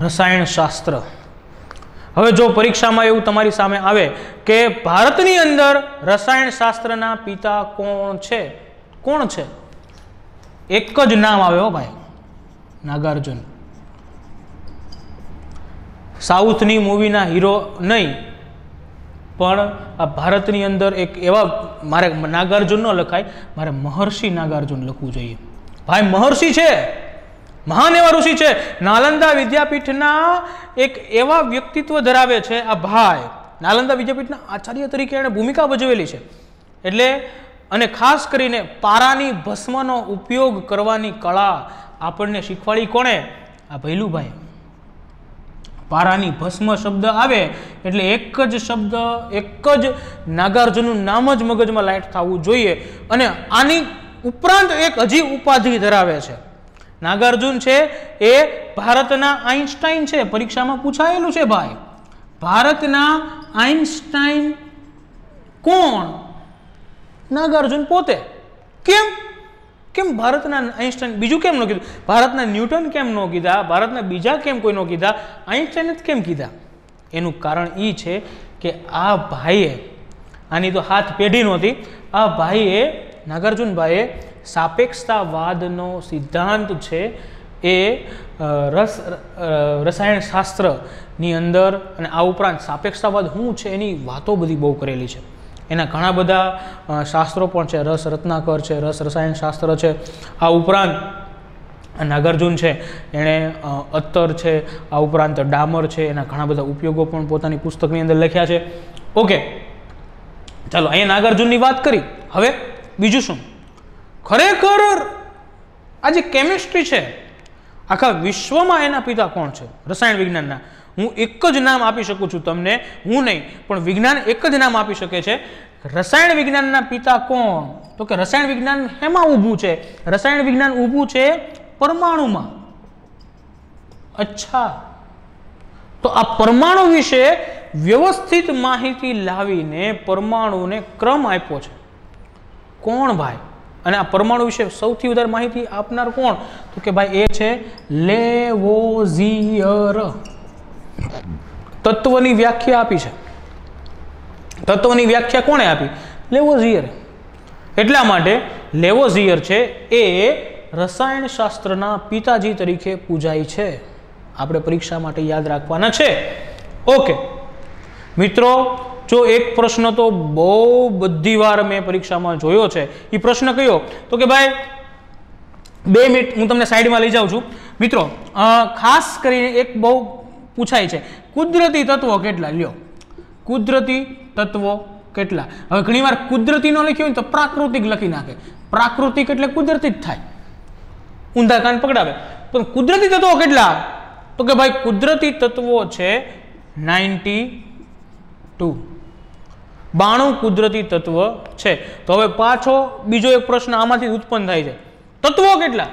રસાયણશાસ્ત્ર હવે જો પરીક્ષામાં એવું તમારી સામે આવે કે ભારતની અંદર રસાયણશાસ્ત્રના પિતા કોણ છે કોણ છે એક જ નામ આવ્યો ભાઈ નાગાર્જુન સાઉથની મૂવીના હીરો નહીં પણ આ ભારતની અંદર એક એવા મારે નાગાર્જુન ન લખાય મારે મહર્ષિ નાગાર્જુન લખવું જોઈએ ભાઈ મહર્ષિ છે મહાન એવા ઋષિ છે નાલંદા વિદ્યાપીઠના એક એવા વ્યક્તિત્વ ધરાવે છે આ ભાઈ નાલંદા વિદ્યાપીઠના આચાર્ય તરીકે એણે ભૂમિકા ભજવેલી છે એટલે અને ખાસ કરીને પારાની ભસ્મનો ઉપયોગ કરવાની કળા આપણને શીખવાડી કોણે આ ભૈલુભાઈ પારાની ભસ્મ શબ્દ આવે એટલે એક જ શબ્દ એક જ નાગાર્જુનનું નામ જ મગજમાં લાઈટ થવું જોઈએ અને આની ઉપરાંત એક હજી ઉપાધિ ધરાવે છે નાગાર્જુન છે એ ભારતના આઈન્સ્ટાઈન છે પરીક્ષામાં પૂછાયેલું છે ભાઈ ભારતના આઈન્સ્ટાઈન કોણ નાગાર્જુન પોતે કેમ કેમ ભારતના આઈન્સ્ટાઈન બીજું કેમ ન કીધું ભારતના ન્યૂટન કેમ ન કીધા ભારતના બીજા કેમ કોઈ ન કીધા આઈન્સ્ટાઈને કેમ કીધા એનું કારણ એ છે કે આ ભાઈએ આની તો હાથ પેઢી નહોતી આ ભાઈએ નાગાર્જુનભાઈએ સાપેક્ષતાવાદનો સિદ્ધાંત છે એ રસ રસાયણશાસ્ત્રની અંદર અને આ ઉપરાંત સાપેક્ષતાવાદ શું છે એની વાતો બધી બહુ કરેલી છે એના ઘણા બધા શાસ્ત્રો પણ છે રસ રત્નાકર છે રસ રસાયણશાસ્ત્ર છે આ ઉપરાંત નાગાર્જુન છે એણે અત્તર છે આ ઉપરાંત ડામર છે એના ઘણા બધા ઉપયોગો પણ પોતાની પુસ્તકની અંદર લખ્યા છે ઓકે ચાલો અહીંયા નાગાર્જુનની વાત કરી હવે બીજું શું ખરેખર આ જે કેમિસ્ટ્રી છે આખા વિશ્વમાં એના પિતા કોણ છે રસાયણ વિજ્ઞાનના હું એક જ નામ આપી શકું છું તમને હું નહીં પણ વિજ્ઞાન એક જ નામ આપી શકે છે રસાયણ વિજ્ઞાનના પિતા કોણ તો કે રસાયણ વિજ્ઞાન હેમાં ઊભું છે રસાયણ વિજ્ઞાન ઊભું છે પરમાણુમાં અચ્છા તો આ પરમાણુ વિશે વ્યવસ્થિત માહિતી લાવીને પરમાણુને ક્રમ આપ્યો છે કોણ ભાઈ અને આ પરમાણુ વિશે સૌથી વધારે માહિતી આપનાર કોણ તો કે ભાઈ એ છે લેવોઝિયર તત્વની વ્યાખ્યા આપી છે તત્વની વ્યાખ્યા કોણે આપી લેવોઝિયર એટલા માટે લેવોઝિયર છે એ રસાયણશાસ્ત્રના પિતાજી તરીકે પૂજાય છે આપણે પરીક્ષા માટે યાદ રાખવાના છે ઓકે મિત્રો જો એક પ્રશ્ન તો બહુ બધી વાર મેં પરીક્ષામાં જોયો છે એ પ્રશ્ન કયો તો કે ભાઈ બે મિનિટ હું તમને સાઈડમાં લઈ જાઉં છું મિત્રો ખાસ કરીને એક બહુ પૂછાય છે કુદરતી તત્વો કેટલા લ્યો કુદરતી તત્વો કેટલા હવે ઘણીવાર કુદરતી ન લખ્યું હોય તો પ્રાકૃતિક લખી નાખે પ્રાકૃતિક એટલે કુદરતી જ થાય ઊંધા કાન પકડાવે પણ કુદરતી તત્વો કેટલા તો કે ભાઈ કુદરતી તત્વો છે નાઇન્ટી ટુ બાણું કુદરતી તત્વ છે તો હવે પાછો બીજો એક પ્રશ્ન આમાંથી ઉત્પન્ન થાય છે તત્વો કેટલા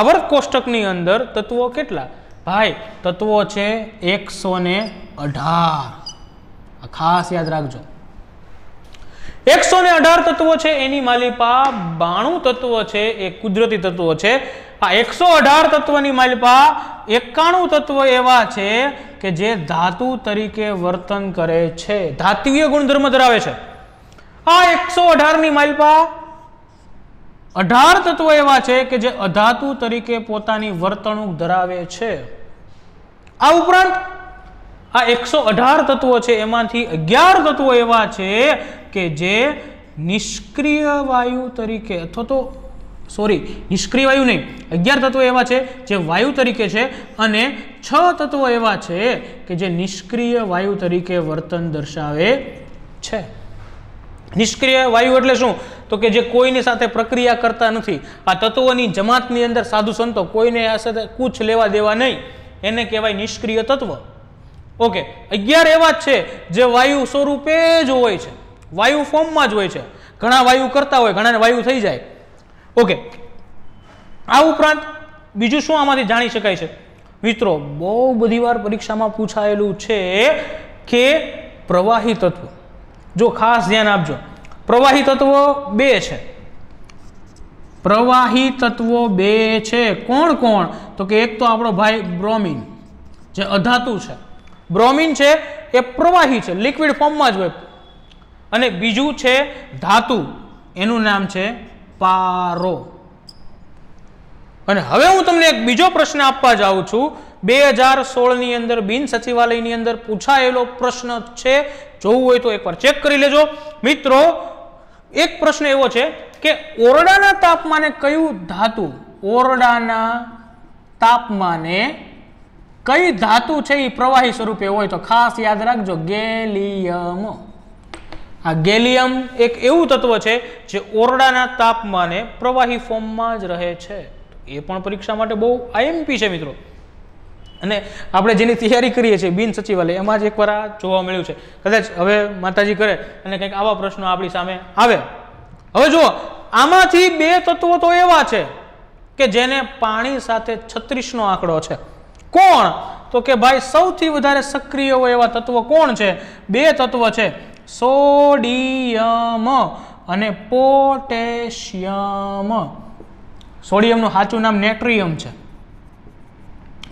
આવર્ત કોષ્ટકની અંદર તત્વો કેટલા ભાઈ તત્વો છે એકસો ને અઢાર ખાસ યાદ રાખજો એકસો ને અઢાર તત્વો છે એની માલિપા બાણું તત્વો છે એ કુદરતી તત્વો છે આ એકસો અઢાર તત્વની માલિપા એકાણું તત્વ એવા છે કે જે ધાતુ તરીકે વર્તન કરે છે ધાતુકીય ગુણધર્મ ધરાવે છે આ એકસો અઢારની માલિપા અઢાર તત્વો એવા છે કે જે અધાતુ તરીકે પોતાની વર્તણૂક ધરાવે છે આ ઉપરાંત આ એકસો અઢાર તત્વો છે એમાંથી અગિયાર તત્વો એવા છે કે જે નિષ્ક્રિય વાયુ તરીકે અથવા તો સોરી નિષ્ક્રિય વાયુ નહીં અગિયાર તત્વો એવા છે જે વાયુ તરીકે છે અને છ તત્વો એવા છે કે જે નિષ્ક્રિય વાયુ તરીકે વર્તન દર્શાવે છે નિષ્ક્રિય વાયુ એટલે શું તો કે જે કોઈની સાથે પ્રક્રિયા કરતા નથી આ તત્વોની જમાતની અંદર સાધુ સંતો કોઈને આ સાથે કૂચ લેવા દેવા નહીં એને કહેવાય નિષ્ક્રિય તત્વ ઓકે અગિયાર એવા જ છે જે વાયુ સ્વરૂપે જ હોય છે વાયુ ફોર્મમાં જ હોય છે ઘણા વાયુ કરતા હોય ઘણાને વાયુ થઈ જાય ઓકે આ ઉપરાંત બીજું શું આમાંથી જાણી શકાય છે મિત્રો બહુ બધી વાર પરીક્ષામાં પૂછાયેલું છે કે પ્રવાહી તત્વ જો ખાસ ધ્યાન આપજો પ્રવાહી તત્વો બે છે પ્રવાહી તત્વો બે છે કોણ કોણ તો કે એક તો આપણો ભાઈ બ્રોમિન જે અધાતુ છે બ્રોમિન છે એ પ્રવાહી છે લિક્વિડ ફોર્મમાં જ હોય અને બીજું છે ધાતુ એનું નામ છે પારો અને હવે હું તમને એક બીજો પ્રશ્ન આપવા જાઉં છું બે હજાર સોળની અંદર બિન સચિવાલયની અંદર પૂછાયેલો પ્રશ્ન છે જોવું હોય તો એકવાર ચેક કરી લેજો મિત્રો એક પ્રશ્ન એવો છે કે ઓરડાના તાપમાને કયું ધાતુ ઓરડાના તાપમાને કઈ ધાતુ છે એ પ્રવાહી સ્વરૂપે હોય તો ખાસ યાદ રાખજો ગેલિયમ આ ગેલિયમ એક એવું તત્વ છે જે ઓરડાના તાપમાને પ્રવાહી ફોર્મમાં જ રહે છે એ પણ પરીક્ષા માટે બહુ આઈએમપી છે મિત્રો અને આપણે જેની તૈયારી કરીએ છીએ બિન સચિવાલય એમાં જ એકવાર આ જોવા મળ્યું છે કદાચ હવે માતાજી કરે અને કંઈક આવા પ્રશ્નો આપણી સામે આવે હવે જુઓ આમાંથી બે તત્વો તો એવા છે કે જેને પાણી સાથે છત્રીસનો આંકડો છે કોણ તો કે ભાઈ સૌથી વધારે સક્રિય હોય એવા તત્વો કોણ છે બે તત્વ છે સોડિયમ અને પોટેશિયમ સોડિયમનું સાચું નામ નેટ્રિયમ છે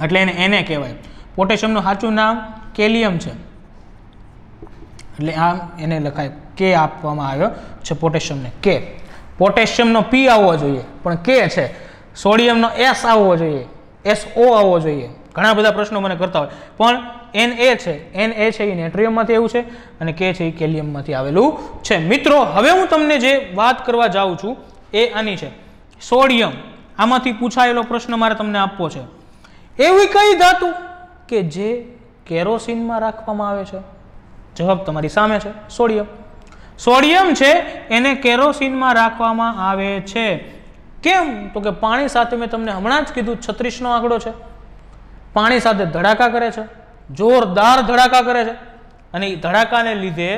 એટલે એને એને કહેવાય પોટેશિયમનું સાચું નામ કેલિયમ છે એટલે આમ એને લખાય કે આપવામાં આવ્યો છે પોટેશિયમને કે પોટેશિયમનો પી આવવો જોઈએ પણ કે છે સોડિયમનો એસ આવવો જોઈએ એસ ઓ આવવો જોઈએ ઘણા બધા પ્રશ્નો મને કરતા હોય પણ એન એ છે એન એ છે એ નેટ્રિયમમાંથી એવું છે અને કે છે એ કેલિયમમાંથી આવેલું છે મિત્રો હવે હું તમને જે વાત કરવા જાઉં છું એ આની છે સોડિયમ આમાંથી પૂછાયેલો પ્રશ્ન મારે તમને આપવો છે એવી કઈ ધાતુ કે જે કેરોસીનમાં રાખવામાં આવે છે જવાબ તમારી સામે છે સોડિયમ સોડિયમ છે એને કેરોસીનમાં રાખવામાં આવે છે કેમ તો કે પાણી સાથે મેં તમને હમણાં જ કીધું છત્રીસનો આંકડો છે પાણી સાથે ધડાકા કરે છે જોરદાર ધડાકા કરે છે અને એ ધડાકાને લીધે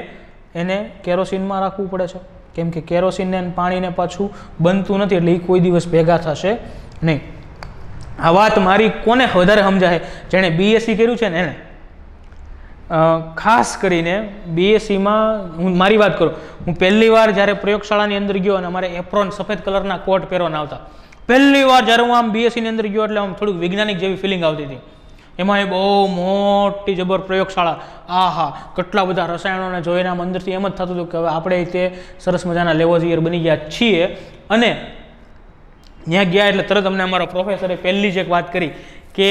એને કેરોસીનમાં રાખવું પડે છે કેમ કે કેરોસીનને પાણીને પાછું બનતું નથી એટલે એ કોઈ દિવસ ભેગા થશે નહીં આ વાત મારી કોને વધારે સમજાય જેણે બીએસસી કર્યું છે ને એણે ખાસ કરીને બીએસસીમાં હું મારી વાત કરું હું પહેલી વાર જ્યારે પ્રયોગશાળાની અંદર ગયો અને અમારે એપ્રોન સફેદ કલરના કોટ પહેરવાના આવતા પહેલી વાર જ્યારે હું આમ બીએસસીની અંદર ગયો એટલે આમ થોડુંક વૈજ્ઞાનિક જેવી ફિલિંગ આવતી હતી એમાં એ બહુ મોટી જબર પ્રયોગશાળા આહા કેટલા બધા રસાયણોને જોઈને આમ અંદરથી એમ જ થતું હતું કે હવે આપણે તે સરસ મજાના લેવોઝિયર બની ગયા છીએ અને ત્યાં ગયા એટલે તરત અમને અમારા પ્રોફેસરે પહેલી જ એક વાત કરી કે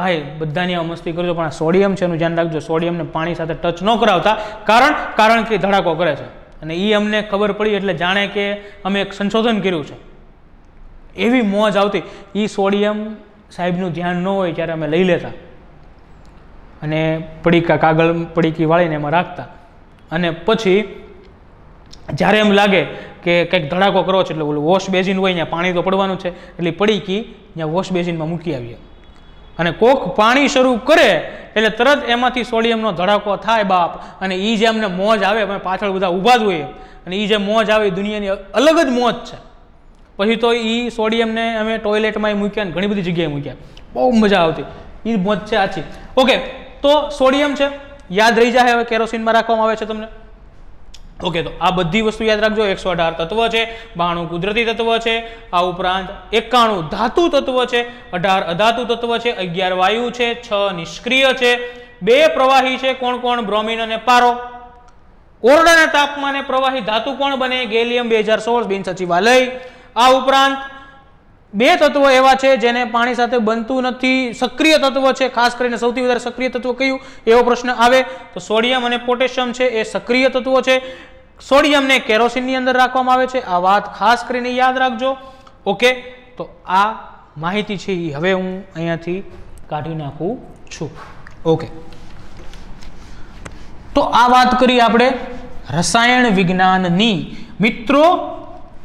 ભાઈ બધાની આ મસ્તી કરજો પણ આ સોડિયમ છે એનું ધ્યાન રાખજો સોડિયમને પાણી સાથે ટચ ન કરાવતા કારણ કારણ કે ધડાકો કરે છે અને એ અમને ખબર પડી એટલે જાણે કે અમે એક સંશોધન કર્યું છે એવી મોજ આવતી એ સોડિયમ સાહેબનું ધ્યાન ન હોય ત્યારે અમે લઈ લેતા અને પડીકા કાગળ પડીકી વાળીને એમાં રાખતા અને પછી જ્યારે એમ લાગે કે કંઈક ધડાકો કરો છો એટલે ઓલું વોશ બેઝિન હોય ત્યાં પાણી તો પડવાનું છે એટલે પડીકી ત્યાં વોશ બેઝિનમાં મૂકી આવીએ અને કોક પાણી શરૂ કરે એટલે તરત એમાંથી સોડિયમનો ધડાકો થાય બાપ અને એ જે અમને મોજ આવે પાછળ બધા ઊભા જ હોઈએ અને એ જે મોજ આવે એ દુનિયાની અલગ જ મોજ છે પછી તો એ સોડિયમને અમે ટોયલેટમાં મૂક્યા ને ઘણી બધી જગ્યાએ મૂક્યા બહુ મજા આવતી એ મોજ છે આછી ઓકે તો સોડિયમ છે યાદ રહી જાય હવે કેરોસીનમાં રાખવામાં આવે છે તમને ઓકે તો આ બધી વસ્તુ યાદ રાખજો એકસો અઢાર તત્વ છે બાણું કુદરતી તત્વ છે આ ઉપરાંત એકાણું ધાતુ તત્વ છે અઢાર અધાતુ તત્વ છે અગિયાર વાયુ છે છ નિષ્ક્રિય છે બે પ્રવાહી છે કોણ કોણ બ્રોમિન અને પારો ઓરડાના તાપમાને પ્રવાહી ધાતુ કોણ બને ગેલિયમ બે હજાર સોળ બિન સચિવાલય આ ઉપરાંત બે તત્વો એવા છે જેને પાણી સાથે બનતું નથી સક્રિય તત્વ છે ખાસ કરીને સૌથી વધારે સક્રિય તત્વ કયું એવો પ્રશ્ન આવે તો સોડિયમ અને પોટેશિયમ છે એ સક્રિય તત્વો છે સોડિયમને કેરોસીનની અંદર રાખવામાં આવે છે આ વાત ખાસ કરીને યાદ રાખજો ઓકે તો આ માહિતી છે એ હવે હું અહીંયાથી કાઢી નાખું છું ઓકે તો આ વાત કરી આપણે રસાયણ વિજ્ઞાનની મિત્રો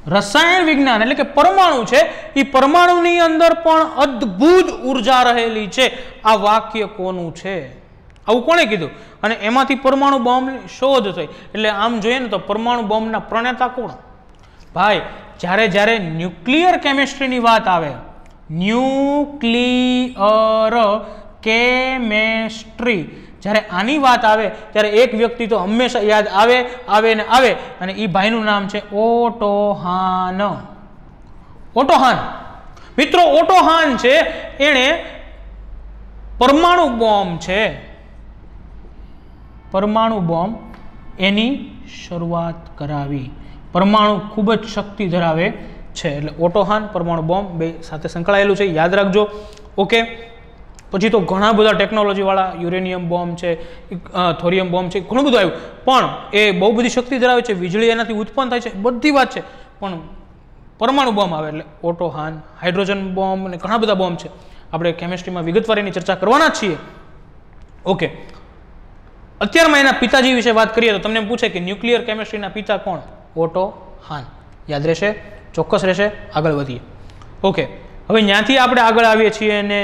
રસાયણ વિજ્ઞાન એટલે કે પરમાણુ છે એ પરમાણુની અંદર પણ અદ્ભુત ઉર્જા રહેલી છે આ વાક્ય કોનું છે આવું કોણે કીધું અને એમાંથી પરમાણુ બોમ્બની શોધ થઈ એટલે આમ જોઈએ ને તો પરમાણુ બોમ્બના પ્રણેતા કોણ ભાઈ જ્યારે જ્યારે ન્યુક્લિયર કેમેસ્ટ્રીની વાત આવે ન્યુક્લિયર કેમેસ્ટ્રી જ્યારે આની વાત આવે ત્યારે એક વ્યક્તિ તો હંમેશા યાદ આવે આવે ને આવે અને એ ભાઈનું નામ છે ઓટોહાન ઓટોહાન મિત્રો ઓટોહાન છે એણે પરમાણુ બોમ્બ છે પરમાણુ બોમ્બ એની શરૂઆત કરાવી પરમાણુ ખૂબ જ શક્તિ ધરાવે છે એટલે ઓટોહાન પરમાણુ બોમ્બ બે સાથે સંકળાયેલું છે યાદ રાખજો ઓકે પછી તો ઘણા બધા ટેકનોલોજીવાળા યુરેનિયમ બોમ્બ છે થોરિયમ બોમ્બ છે ઘણું બધું આવ્યું પણ એ બહુ બધી શક્તિ ધરાવે છે વીજળી એનાથી ઉત્પન્ન થાય છે બધી વાત છે પણ પરમાણુ બોમ્બ આવે એટલે ઓટોહાન હાઇડ્રોજન બોમ્બ અને ઘણા બધા બોમ્બ છે આપણે કેમિસ્ટ્રીમાં વિગતવાર એની ચર્ચા કરવાના છીએ ઓકે અત્યારમાં એના પિતાજી વિશે વાત કરીએ તો તમને પૂછે કે ન્યુક્લિયર કેમિસ્ટ્રીના પિતા કોણ ઓટો હાન યાદ રહેશે ચોક્કસ રહેશે આગળ વધીએ ઓકે હવે ત્યાંથી આપણે આગળ આવીએ છીએ અને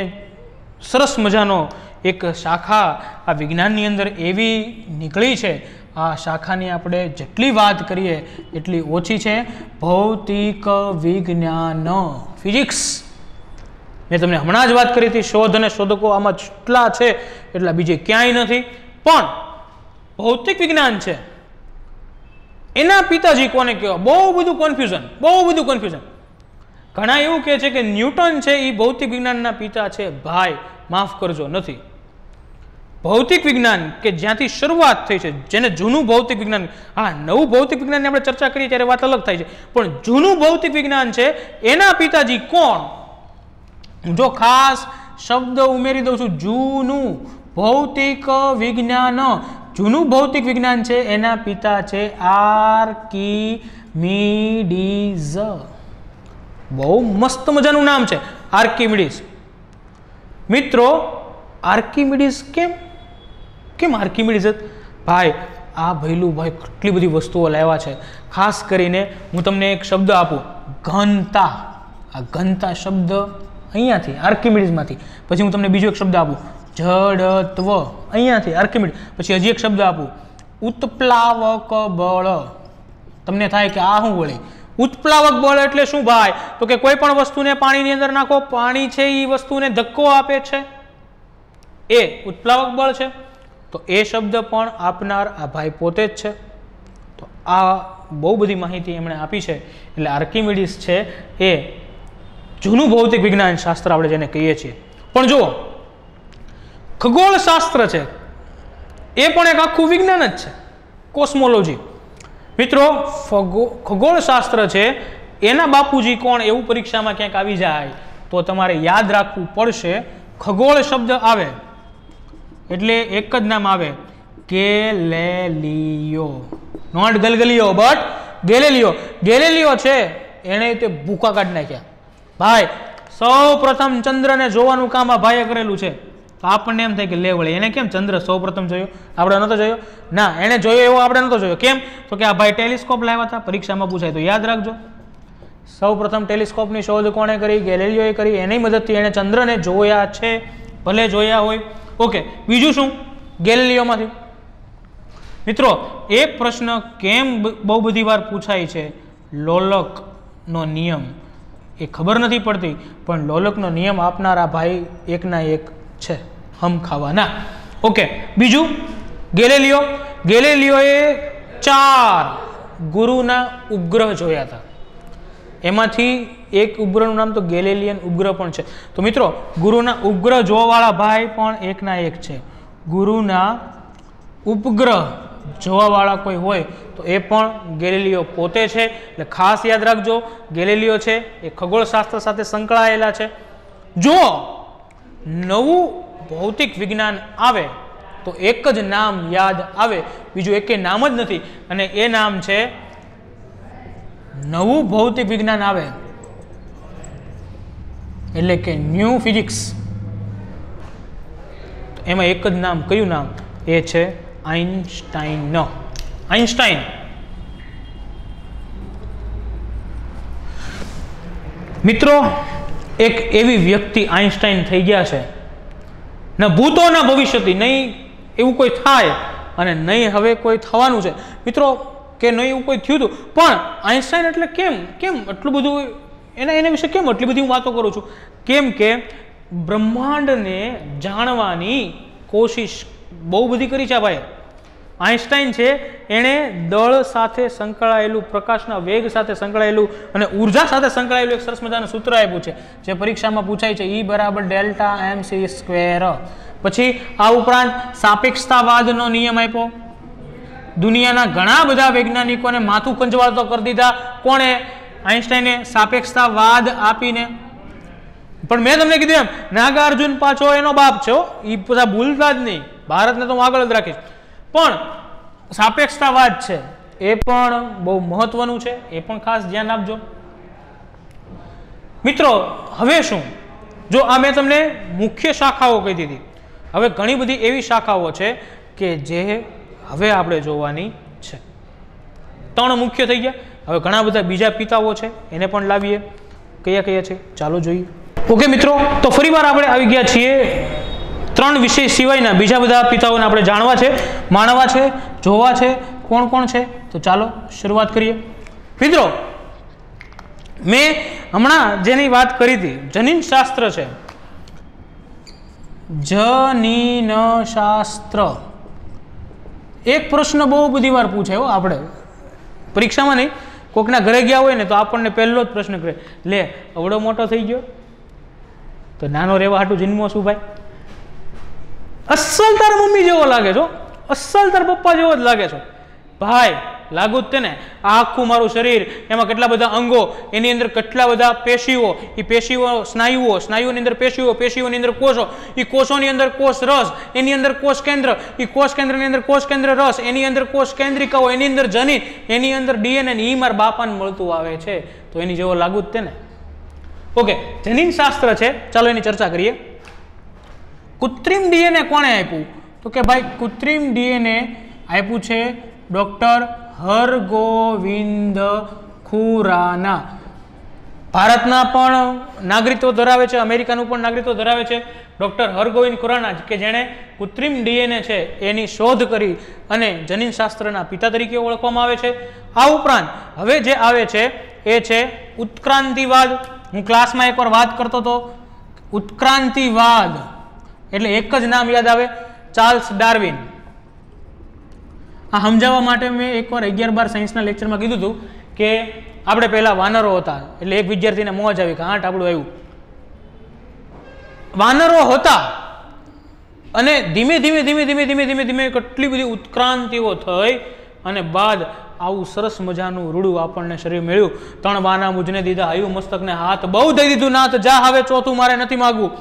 સરસ મજાનો એક શાખા આ વિજ્ઞાનની અંદર એવી નીકળી છે આ શાખાની આપણે જેટલી વાત કરીએ એટલી ઓછી છે ભૌતિક વિજ્ઞાન ફિઝિક્સ મેં તમને હમણાં જ વાત કરી હતી શોધ અને શોધકો આમાં જેટલા છે એટલા બીજે ક્યાંય નથી પણ ભૌતિક વિજ્ઞાન છે એના પિતાજી કોને કહેવા બહુ બધું કન્ફ્યુઝન બહુ બધું કન્ફ્યુઝન ઘણા એવું કહે છે કે ન્યૂટન છે એ ભૌતિક વિજ્ઞાનના પિતા છે ભાઈ માફ કરજો નથી ભૌતિક વિજ્ઞાન કે જ્યાંથી શરૂઆત થઈ છે જેને જૂનું ભૌતિક વિજ્ઞાન હા નવું ભૌતિક વિજ્ઞાનની આપણે ચર્ચા કરીએ ત્યારે વાત અલગ થાય છે પણ જૂનું ભૌતિક વિજ્ઞાન છે એના પિતાજી કોણ હું જો ખાસ શબ્દ ઉમેરી દઉં છું જૂનું ભૌતિક વિજ્ઞાન જૂનું ભૌતિક વિજ્ઞાન છે એના પિતા છે આર કી મીડીઝ બહુ મસ્ત મજાનું નામ છે આર્કિમિડીસ મિત્રો આર્કિમિડીસ કેમ કેમ આર્કિમિડીસ ભાઈ આ ભૈલું ભાઈ કેટલી બધી વસ્તુઓ લાવ્યા છે ખાસ કરીને હું તમને એક શબ્દ આપું ઘનતા આ ઘનતા શબ્દ અહીંયાથી આર્કિમિડીઝમાંથી પછી હું તમને બીજો એક શબ્દ આપું જડત્વ અહીંયાથી આર્કિમિડ પછી હજી એક શબ્દ આપું ઉત્પ્લાવક બળ તમને થાય કે આ શું વળી ઉત્પ્લાવક બળ એટલે શું ભાઈ તો કે કોઈ પણ વસ્તુને પાણીની અંદર નાખો પાણી છે એ વસ્તુને ધક્કો આપે છે એ ઉત્પ્લાવક બળ છે તો એ શબ્દ પણ આપનાર આ ભાઈ પોતે જ છે તો આ બહુ બધી માહિતી એમણે આપી છે એટલે આર્કિમિડીસ છે એ જૂનું ભૌતિક વિજ્ઞાન શાસ્ત્ર આપણે જેને કહીએ છીએ પણ જુઓ ખગોળશાસ્ત્ર છે એ પણ એક આખું વિજ્ઞાન જ છે કોસ્મોલોજી મિત્રો ખગોળશાસ્ત્ર છે એના બાપુજી કોણ એવું પરીક્ષામાં ક્યાંક આવી જાય તો તમારે યાદ રાખવું પડશે ખગોળ શબ્દ આવે એટલે એક જ નામ આવે કે ગેલેલિયો નોટ ગલગલિયો બટ ગેલેલિયો ગેલેલિયો છે એણે તે ભૂખા કાઢી નાખ્યા ભાઈ સૌ પ્રથમ ચંદ્રને જોવાનું કામ આ ભાઈએ કરેલું છે તો આપણને એમ થાય કે લેવળે એને કેમ ચંદ્ર સૌપ્રથમ જોયો આપણે નહોતો જોયો ના એણે જોયો એવો આપણે નહોતો જોયો કેમ તો કે આ ભાઈ ટેલિસ્કોપ લાવ્યા હતા પરીક્ષામાં પૂછાય તો યાદ રાખજો સૌપ્રથમ ટેલિસ્કોપની શોધ કોણે કરી ગેલેલિયોએ કરી એની મદદથી એણે ચંદ્રને જોયા છે ભલે જોયા હોય ઓકે બીજું શું ગેલેલિયોમાંથી મિત્રો એક પ્રશ્ન કેમ બહુ બધી વાર પૂછાય છે લોલકનો નિયમ એ ખબર નથી પડતી પણ લોલકનો નિયમ આપનારા ભાઈ એકના એક છે હમ ખાવાના ઓકે બીજું ગેલેલિયો ગેલેલિયોએ ચાર ગુરુના ઉપગ્રહ જોયા હતા એમાંથી એક ઉપગ્રહનું નામ તો ગેલેલિયન ઉપગ્રહ પણ છે તો મિત્રો ગુરુના ઉપગ્રહ જોવાવાળા ભાઈ પણ એકના એક છે ગુરુના ઉપગ્રહ જોવાવાળા કોઈ હોય તો એ પણ ગેલેલિયો પોતે છે એટલે ખાસ યાદ રાખજો ગેલેલિયો છે એ ખગોળશાસ્ત્ર સાથે સંકળાયેલા છે જુઓ નવું ભૌતિક વિજ્ઞાન આવે તો એક જ નામ યાદ આવે બીજું એકે નામ જ નથી અને એ નામ છે નવું ભૌતિક વિજ્ઞાન આવે એટલે કે ન્યૂ ફિઝિક્સ એમાં એક જ નામ કયું નામ એ છે આઇન્સ્ટાઈન આઇન્સ્ટાઈન મિત્રો એક એવી વ્યક્તિ આઈન્સ્ટાઈન થઈ ગયા છે ને ભૂતોના ભવિષ્યથી નહીં એવું કોઈ થાય અને નહીં હવે કોઈ થવાનું છે મિત્રો કે નહીં એવું કોઈ થયું હતું પણ આઈન્સ્ટાઈન એટલે કેમ કેમ એટલું બધું એના એના વિશે કેમ એટલી બધી હું વાતો કરું છું કેમ કે બ્રહ્માંડને જાણવાની કોશિશ બહુ બધી કરી છે ભાઈ આઈન્સ્ટાઈન છે એણે દળ સાથે સંકળાયેલું પ્રકાશના વેગ સાથે સંકળાયેલું અને ઉર્જા સાથે સંકળાયેલું એક સરસ મજાનું સૂત્ર આપ્યું છે જે પરીક્ષામાં પૂછાય છે ઈ બરાબર ડેલ્ટા એમ સી સ્ક્વેર પછી આ ઉપરાંત સાપેક્ષતાવાદનો નિયમ આપ્યો દુનિયાના ઘણા બધા વૈજ્ઞાનિકોને માથું તો કરી દીધા કોણે આઈન્સ્ટાઈને સાપેક્ષતાવાદ આપીને પણ મેં તમને કીધું એમ નાગાર્જુન પાછો એનો બાપ છો એ બધા ભૂલતા જ નહીં ભારતને તો હું આગળ જ રાખીશ પણ સાપેક્ષતાવાદ છે એ પણ બહુ મહત્વનું છે એ પણ ખાસ ધ્યાન આપજો મિત્રો હવે શું જો આ મેં તમને મુખ્ય શાખાઓ કહી દીધી હવે ઘણી બધી એવી શાખાઓ છે કે જે હવે આપણે જોવાની છે ત્રણ મુખ્ય થઈ ગયા હવે ઘણા બધા બીજા પિતાઓ છે એને પણ લાવીએ કયા કયા છે ચાલો જોઈએ ઓકે મિત્રો તો ફરીવાર આપણે આવી ગયા છીએ ત્રણ વિષય સિવાયના બીજા બધા પિતાઓને આપણે જાણવા છે માણવા છે જોવા છે કોણ કોણ છે તો ચાલો શરૂઆત કરીએ મિત્રો મેં હમણાં જેની વાત કરી હતી જનીન શાસ્ત્ર છે જનીન શાસ્ત્ર એક પ્રશ્ન બહુ બધી વાર પૂછાયો આપણે પરીક્ષામાં નહીં કોકના ઘરે ગયા હોય ને તો આપણને પહેલો જ પ્રશ્ન કરે લે અવડો મોટો થઈ ગયો તો નાનો રહેવા હાટું જન્મો શું ભાઈ અસલ તાર મમ્મી જેવો લાગે છો અસલ તાર પપ્પા જેવો જ લાગે છો ભાઈ લાગુ જ તેને આખું મારું શરીર એમાં કેટલા બધા અંગો એની અંદર કેટલા બધા પેશીઓ એ પેશીઓ સ્નાયુઓ સ્નાયુઓની અંદર પેશીઓ પેશીઓની અંદર કોષો એ કોષોની અંદર કોષ રસ એની અંદર કોષ કેન્દ્ર એ કોષ કેન્દ્રની અંદર કોષ કેન્દ્ર રસ એની અંદર કોષ કેન્દ્રિકાઓ એની અંદર જનીન એની અંદર ડીએનએ ઈ માર બાપાને મળતું આવે છે તો એની જેવો લાગુ જ તેને ઓકે જનીન શાસ્ત્ર છે ચાલો એની ચર્ચા કરીએ કૃત્રિમ ડીએનએ કોણે આપ્યું તો કે ભાઈ કૃત્રિમ ડીએનએ આપ્યું છે ડૉક્ટર હરગોવિંદ ખુરાના ભારતના પણ નાગરિકત્વ ધરાવે છે અમેરિકાનું પણ નાગરિકત્વ ધરાવે છે ડૉક્ટર હરગોવિંદ ખુરાના કે જેણે કૃત્રિમ ડીએનએ છે એની શોધ કરી અને જનીનશાસ્ત્રના પિતા તરીકે ઓળખવામાં આવે છે આ ઉપરાંત હવે જે આવે છે એ છે ઉત્ક્રાંતિવાદ હું ક્લાસમાં એકવાર વાત કરતો હતો ઉત્ક્રાંતિવાદ એટલે એક જ નામ યાદ આવે ચાર્લ્સ ડાર્વિન આ સમજાવવા માટે મેં એકવાર અગિયાર બાર સાયન્સના લેક્ચરમાં કીધું હતું કે આપણે પહેલાં વાનરો હતા એટલે એક વિદ્યાર્થીને મોજ આવી કે આઠ આપણું આવ્યું વાનરો હતા અને ધીમે ધીમે ધીમે ધીમે ધીમે ધીમે ધીમે કેટલી બધી ઉત્ક્રાંતિઓ થઈ અને બાદ આવું સરસ મજાનું રૂડું આપણને શરીર મળ્યું ત્રણ બાના મુજને દીધા આયુ મસ્તકને હાથ બહુ દઈ દીધું નાથ જા હવે ચોથું મારે નથી માગવું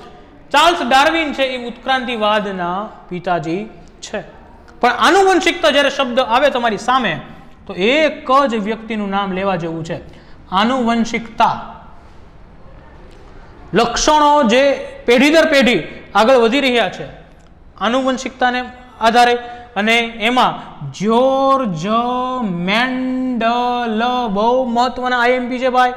ચાર્લ્સ ડાર્વિન છે એ ઉત્ક્રાંતિવાદના પિતાજી છે પણ આનુવંશિકતા જ્યારે શબ્દ આવે તમારી સામે તો એક જ વ્યક્તિનું નામ લેવા જેવું છે આનુવંશિકતા લક્ષણો જે પેઢી દર પેઢી આગળ વધી રહ્યા છે આનુવંશિકતાને આધારે અને એમાં જ્યોર્જ મેન્ડલ બહુ મહત્વના આઈએમપી છે ભાઈ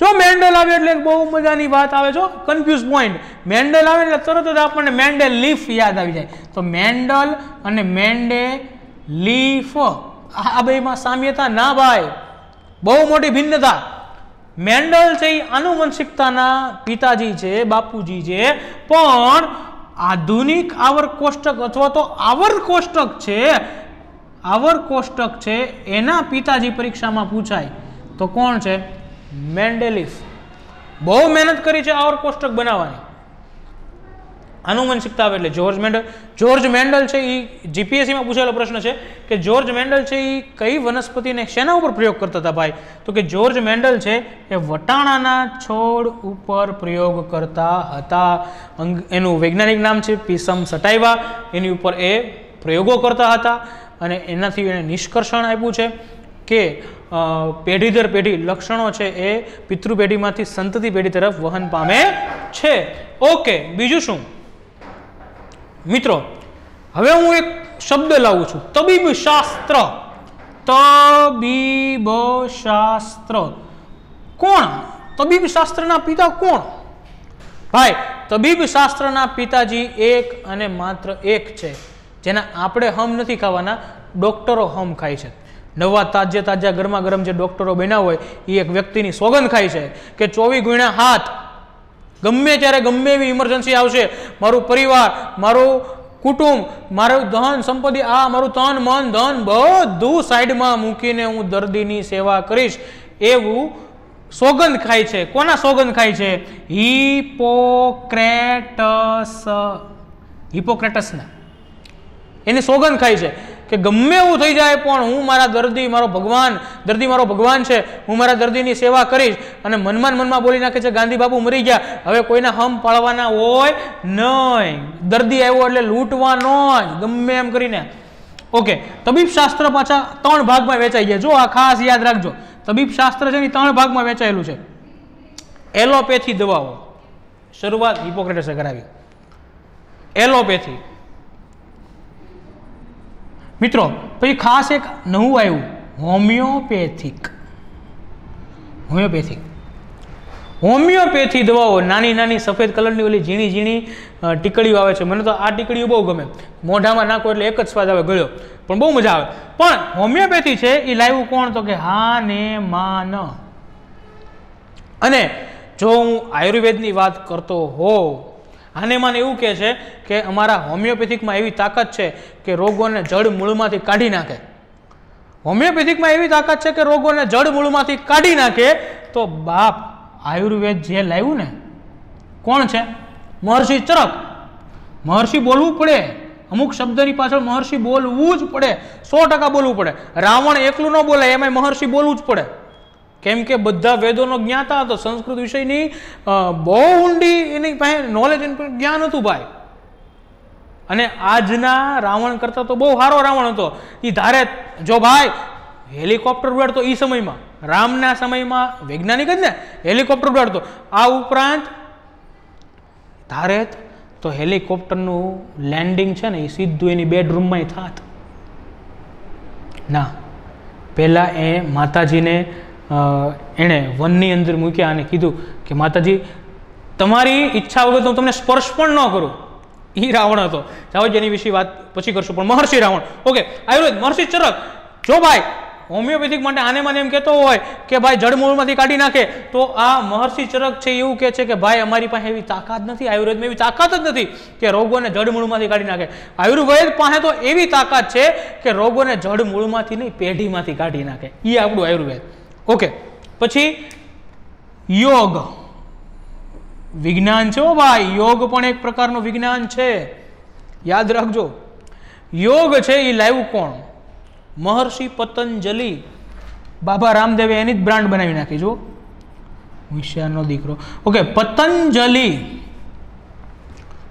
જો મેન્ડલ આવે એટલે બહુ મજાની વાત આવે છો કન્ફ્યુઝ પોઈન્ટ મેન્ડલ આવે એટલે તરત જ આપણને મેન્ડે લીફ યાદ આવી જાય તો મેન્ડલ અને મેન્ડે લીફ આ બેમાં સામ્યતા ના ભાઈ બહુ મોટી ભિન્નતા મેન્ડલ છે એ આનુવંશિકતાના પિતાજી છે બાપુજી છે પણ આધુનિક આવર કોષ્ટક અથવા તો આવર કોષ્ટક છે આવર કોષ્ટક છે એના પિતાજી પરીક્ષામાં પૂછાય તો કોણ છે મેન્ડેલિફ બહુ મહેનત કરી છે આવર કોષ્ટક બનાવવાની આનુવંશિકતા એટલે જ્યોર્જ મેન્ડલ જ્યોર્જ મેન્ડલ છે એ જીપીએસસીમાં પૂછેલો પ્રશ્ન છે કે જ્યોર્જ મેન્ડલ છે એ કઈ વનસ્પતિને શેના ઉપર પ્રયોગ કરતા હતા ભાઈ તો કે જ્યોર્જ મેન્ડલ છે એ વટાણાના છોડ ઉપર પ્રયોગ કરતા હતા એનું વૈજ્ઞાનિક નામ છે પીસમ સટાઈવા એની ઉપર એ પ્રયોગો કરતા હતા અને એનાથી એણે નિષ્કર્ષણ આપ્યું છે કે પેઢી દર પેઢી લક્ષણો છે એ પિતૃપેઢીમાંથી પેઢીમાંથી સંતતિ પેઢી તરફ વહન પામે છે ઓકે બીજું શું મિત્રો હવે હું એક શબ્દ લાવું છું તબીબ શાસ્ત્ર તબીબ શાસ્ત્ર કોણ તબીબ શાસ્ત્રના પિતા કોણ ભાઈ તબીબ શાસ્ત્રના પિતાજી એક અને માત્ર એક છે જેના આપણે હમ નથી ખાવાના ડોક્ટરો હમ ખાય છે નવા તાજે તાજા ગરમા ગરમ જે ડૉક્ટરો બન્યા હોય એ એક વ્યક્તિની સોગંદ ખાય છે કે ચોવીસ ગુણ્યા હાથ ગમે ત્યારે ગમે એવી ઇમરજન્સી આવશે મારું પરિવાર મારું કુટુંબ મારું ધન સંપત્તિ આ મારું તન મન ધન બધું સાઈડમાં મૂકીને હું દર્દીની સેવા કરીશ એવું સોગંદ ખાય છે કોના સોગંદ ખાય છે હિપોક્રેટસ હિપોક્રેટસના એની સોગંદ ખાય છે કે ગમે એવું થઈ જાય પણ હું મારા દર્દી મારો ભગવાન દર્દી મારો ભગવાન છે હું મારા દર્દીની સેવા કરીશ અને મનમાં મનમાં બોલી નાખે છે ગાંધી બાપુ મરી ગયા હવે કોઈને હમ પાળવાના હોય નહીં દર્દી આવ્યો એટલે લૂંટવાનો જ ગમે એમ કરીને ઓકે તબીબ શાસ્ત્ર પાછા ત્રણ ભાગમાં વેચાઈ ગયા જો આ ખાસ યાદ રાખજો તબીબ શાસ્ત્ર છે ને ત્રણ ભાગમાં વેચાયેલું છે એલોપેથી દવાઓ શરૂઆત હિપોક્રેટસે કરાવી એલોપેથી મિત્રો પછી ખાસ એક નવું આવ્યું હોમિયોપેથિક હોમિયોપેથિક હોમિયોપેથી દવાઓ નાની નાની સફેદ કલરની ઓલી ઝીણી ઝીણી ટીકડીઓ આવે છે મને તો આ ટીકડીઓ બહુ ગમે મોઢામાં નાખો એટલે એક જ સ્વાદ આવે ગળ્યો પણ બહુ મજા આવે પણ હોમિયોપેથી છે એ લાવ્યું કોણ તો કે હા ને મા ન અને જો હું આયુર્વેદની વાત કરતો હોઉં આને હાનેમાન એવું કહે છે કે અમારા હોમિયોપેથિકમાં એવી તાકાત છે કે રોગોને જડ મૂળમાંથી કાઢી નાખે હોમિયોપેથિકમાં એવી તાકાત છે કે રોગોને જડ મૂળમાંથી કાઢી નાખે તો બાપ આયુર્વેદ જે લાવ્યું ને કોણ છે મહર્ષિ ચરક મહર્ષિ બોલવું પડે અમુક શબ્દની પાછળ મહર્ષિ બોલવું જ પડે સો ટકા બોલવું પડે રાવણ એકલું ન બોલાય એમાં મહર્ષિ બોલવું જ પડે કેમ કે બધા વેદોનો જ્ઞાતા હતો સંસ્કૃત વિષયની બહુ ઊંડી એની પાસે નોલેજ પણ જ્ઞાન હતું ભાઈ અને આજના રાવણ કરતાં તો બહુ સારો રાવણ હતો એ ધારે જો ભાઈ હેલિકોપ્ટર ઉડાડતો એ સમયમાં રામના સમયમાં વૈજ્ઞાનિક જ ને હેલિકોપ્ટર ઉડાડતો આ ઉપરાંત ધારે તો હેલિકોપ્ટરનું લેન્ડિંગ છે ને એ સીધું એની બેડરૂમમાં થાત ના પહેલાં એ માતાજીને એણે વનની અંદર મૂક્યા અને કીધું કે માતાજી તમારી ઈચ્છા વગર હું તમને સ્પર્શ પણ ન કરું એ રાવણ હતો સાવજ જેની વિશે વાત પછી કરશું પણ મહર્ષિ રાવણ ઓકે આયુર્વેદ મહર્ષિ ચરક જો ભાઈ હોમિયોપેથિક માટે આને મને એમ કહેતો હોય કે ભાઈ જળમૂળમાંથી કાઢી નાખે તો આ મહર્ષિ ચરક છે એવું કહે છે કે ભાઈ અમારી પાસે એવી તાકાત નથી આયુર્વેદમાં એવી તાકાત જ નથી કે રોગોને જળમૂળમાંથી કાઢી નાખે આયુર્વેદ પાસે તો એવી તાકાત છે કે રોગોને જળમૂળમાંથી નહીં પેઢીમાંથી કાઢી નાખે એ આપણું આયુર્વેદ ઓકે પછી યોગ વિજ્ઞાન છે ભાઈ યોગ પણ એક પ્રકારનું વિજ્ઞાન છે યાદ રાખજો યોગ છે એ લાઈવ કોણ મહર્ષિ પતંજલિ બાબા રામદેવે એની જ બ્રાન્ડ બનાવી નાખી જુઓ વિશ્યાનો દીકરો ઓકે પતંજલિ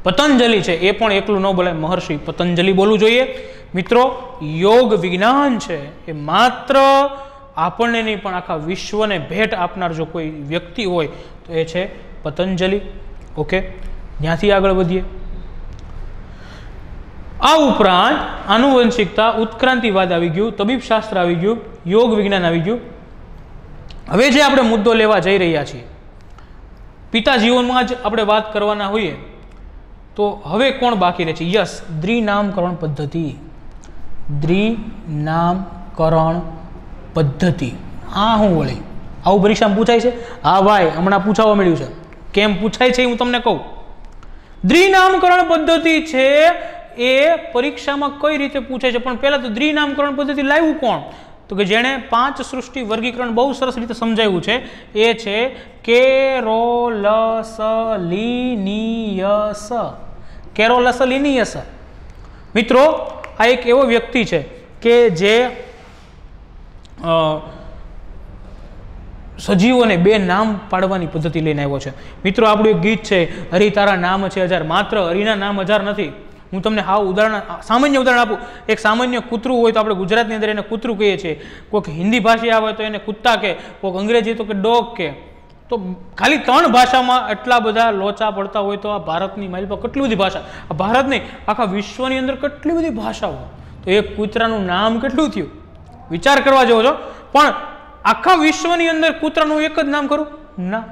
પતંજલિ છે એ પણ એકલું ન બોલાય મહર્ષિ પતંજલિ બોલવું જોઈએ મિત્રો યોગ વિજ્ઞાન છે એ માત્ર આપણને નહીં પણ આખા વિશ્વને ભેટ આપનાર જો કોઈ વ્યક્તિ હોય તો એ છે પતંજલિ ઓકે ત્યાંથી આગળ વધીએ આ ઉપરાંત આનુવંશિકતા ઉત્ક્રાંતિવાદ આવી ગયું તબીબશાસ્ત્ર આવી ગયું યોગ વિજ્ઞાન આવી ગયું હવે જે આપણે મુદ્દો લેવા જઈ રહ્યા છીએ પિતા જીવનમાં જ આપણે વાત કરવાના હોઈએ તો હવે કોણ બાકી રહે છે યસ દ્રિનામકરણ પદ્ધતિ દ્રિનામકરણ પદ્ધતિ આ હું વળી આવું પરીક્ષામાં પૂછાય છે હા ભાઈ હમણાં પૂછાવવા મળ્યું છે કેમ પૂછાય છે હું તમને કહું દ્વિનામકરણ પદ્ધતિ છે એ પરીક્ષામાં કઈ રીતે પૂછે છે પણ પહેલાં તો દ્વિનામકરણ પદ્ધતિ લાવ્યું કોણ તો કે જેણે પાંચ સૃષ્ટિ વર્ગીકરણ બહુ સરસ રીતે સમજાવ્યું છે એ છે કેરોલસલિનિયસ કેરોલસલિનિયસ મિત્રો આ એક એવો વ્યક્તિ છે કે જે સજીવોને બે નામ પાડવાની પદ્ધતિ લઈને આવ્યો છે મિત્રો આપણું એક ગીત છે હરિ તારા નામ છે હજાર માત્ર હરિના નામ હજાર નથી હું તમને હાવ ઉદાહરણ સામાન્ય ઉદાહરણ આપું એક સામાન્ય કૂતરું હોય તો આપણે ગુજરાતની અંદર એને કૂતરું કહીએ છીએ કોઈક હિન્દી ભાષી આવે તો એને કૂત્તા કે કોઈક અંગ્રેજી તો કે ડોગ કે તો ખાલી ત્રણ ભાષામાં એટલા બધા લોચા પડતા હોય તો આ ભારતની માઇલ પર કેટલી બધી ભાષા આ ભારત નહીં આખા વિશ્વની અંદર કેટલી બધી ભાષાઓ તો એક કૂતરાનું નામ કેટલું થયું વિચાર કરવા જેવો છો પણ આખા વિશ્વની અંદર કૂતરાનું એક જ નામ કરું ના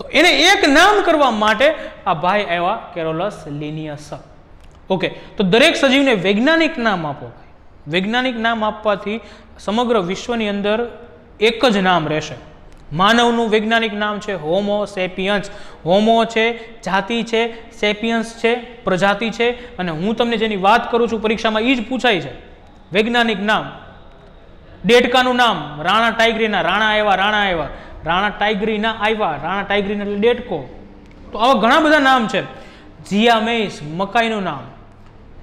તો એને એક નામ કરવા માટે આ ભાઈ આવ્યા કેરોલસ લિનિયસ ઓકે તો દરેક સજીવને વૈજ્ઞાનિક નામ આપો વૈજ્ઞાનિક નામ આપવાથી સમગ્ર વિશ્વની અંદર એક જ નામ રહેશે માનવનું વૈજ્ઞાનિક નામ છે હોમો સેપિયન્સ હોમો છે જાતિ છે સેપિયન્સ છે પ્રજાતિ છે અને હું તમને જેની વાત કરું છું પરીક્ષામાં એ જ પૂછાય છે વૈજ્ઞાનિક નામ ડેડકાનું નામ રાણા ટાઈગ્રીના રાણા આવ્યા રાણા આવ્યા રાણા ટાઈગ્રીના આવ્યા રાણા ટાઈગરીના એટલે ડેડકો તો આવા ઘણા બધા નામ છે જીયા મેસ મકાઈનું નામ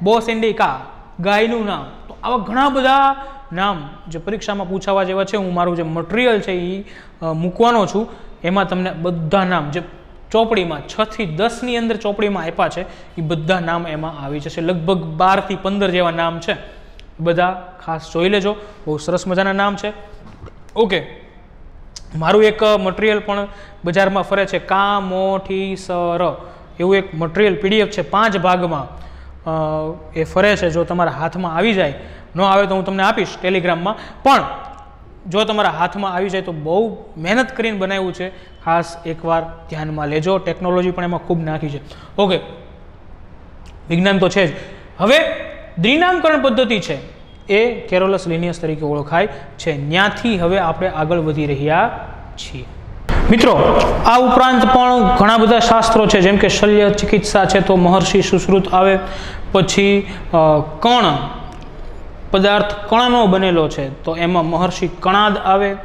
બોસ એન્ડિકા ગાયનું નામ તો આવા ઘણા બધા નામ જે પરીક્ષામાં પૂછાવા જેવા છે હું મારું જે મટીરિયલ છે એ મૂકવાનો છું એમાં તમને બધા નામ જે ચોપડીમાં છથી દસની અંદર ચોપડીમાં આપ્યા છે એ બધા નામ એમાં આવી જશે લગભગ બારથી પંદર જેવા નામ છે બધા ખાસ જોઈ લેજો બહુ સરસ મજાના નામ છે ઓકે મારું એક મટીરિયલ પણ બજારમાં ફરે છે કા મોઠી સર એવું એક મટીરિયલ પીડીએફ છે પાંચ ભાગમાં એ ફરે છે જો તમારા હાથમાં આવી જાય ન આવે તો હું તમને આપીશ ટેલિગ્રામમાં પણ જો તમારા હાથમાં આવી જાય તો બહુ મહેનત કરીને બનાવ્યું છે ખાસ એકવાર ધ્યાનમાં લેજો ટેકનોલોજી પણ એમાં ખૂબ નાખી છે ઓકે વિજ્ઞાન તો છે જ હવે દ્વિનામકરણ પદ્ધતિ છે એ કેરોલસ લિનિયસ તરીકે ઓળખાય છે ત્યાંથી હવે આપણે આગળ વધી રહ્યા છીએ મિત્રો આ ઉપરાંત પણ ઘણા બધા શાસ્ત્રો છે જેમ કે શલ્ય ચિકિત્સા છે તો મહર્ષિ સુશ્રુત આવે પછી કણ પદાર્થ કણનો બનેલો છે તો એમાં મહર્ષિ કણાદ આવે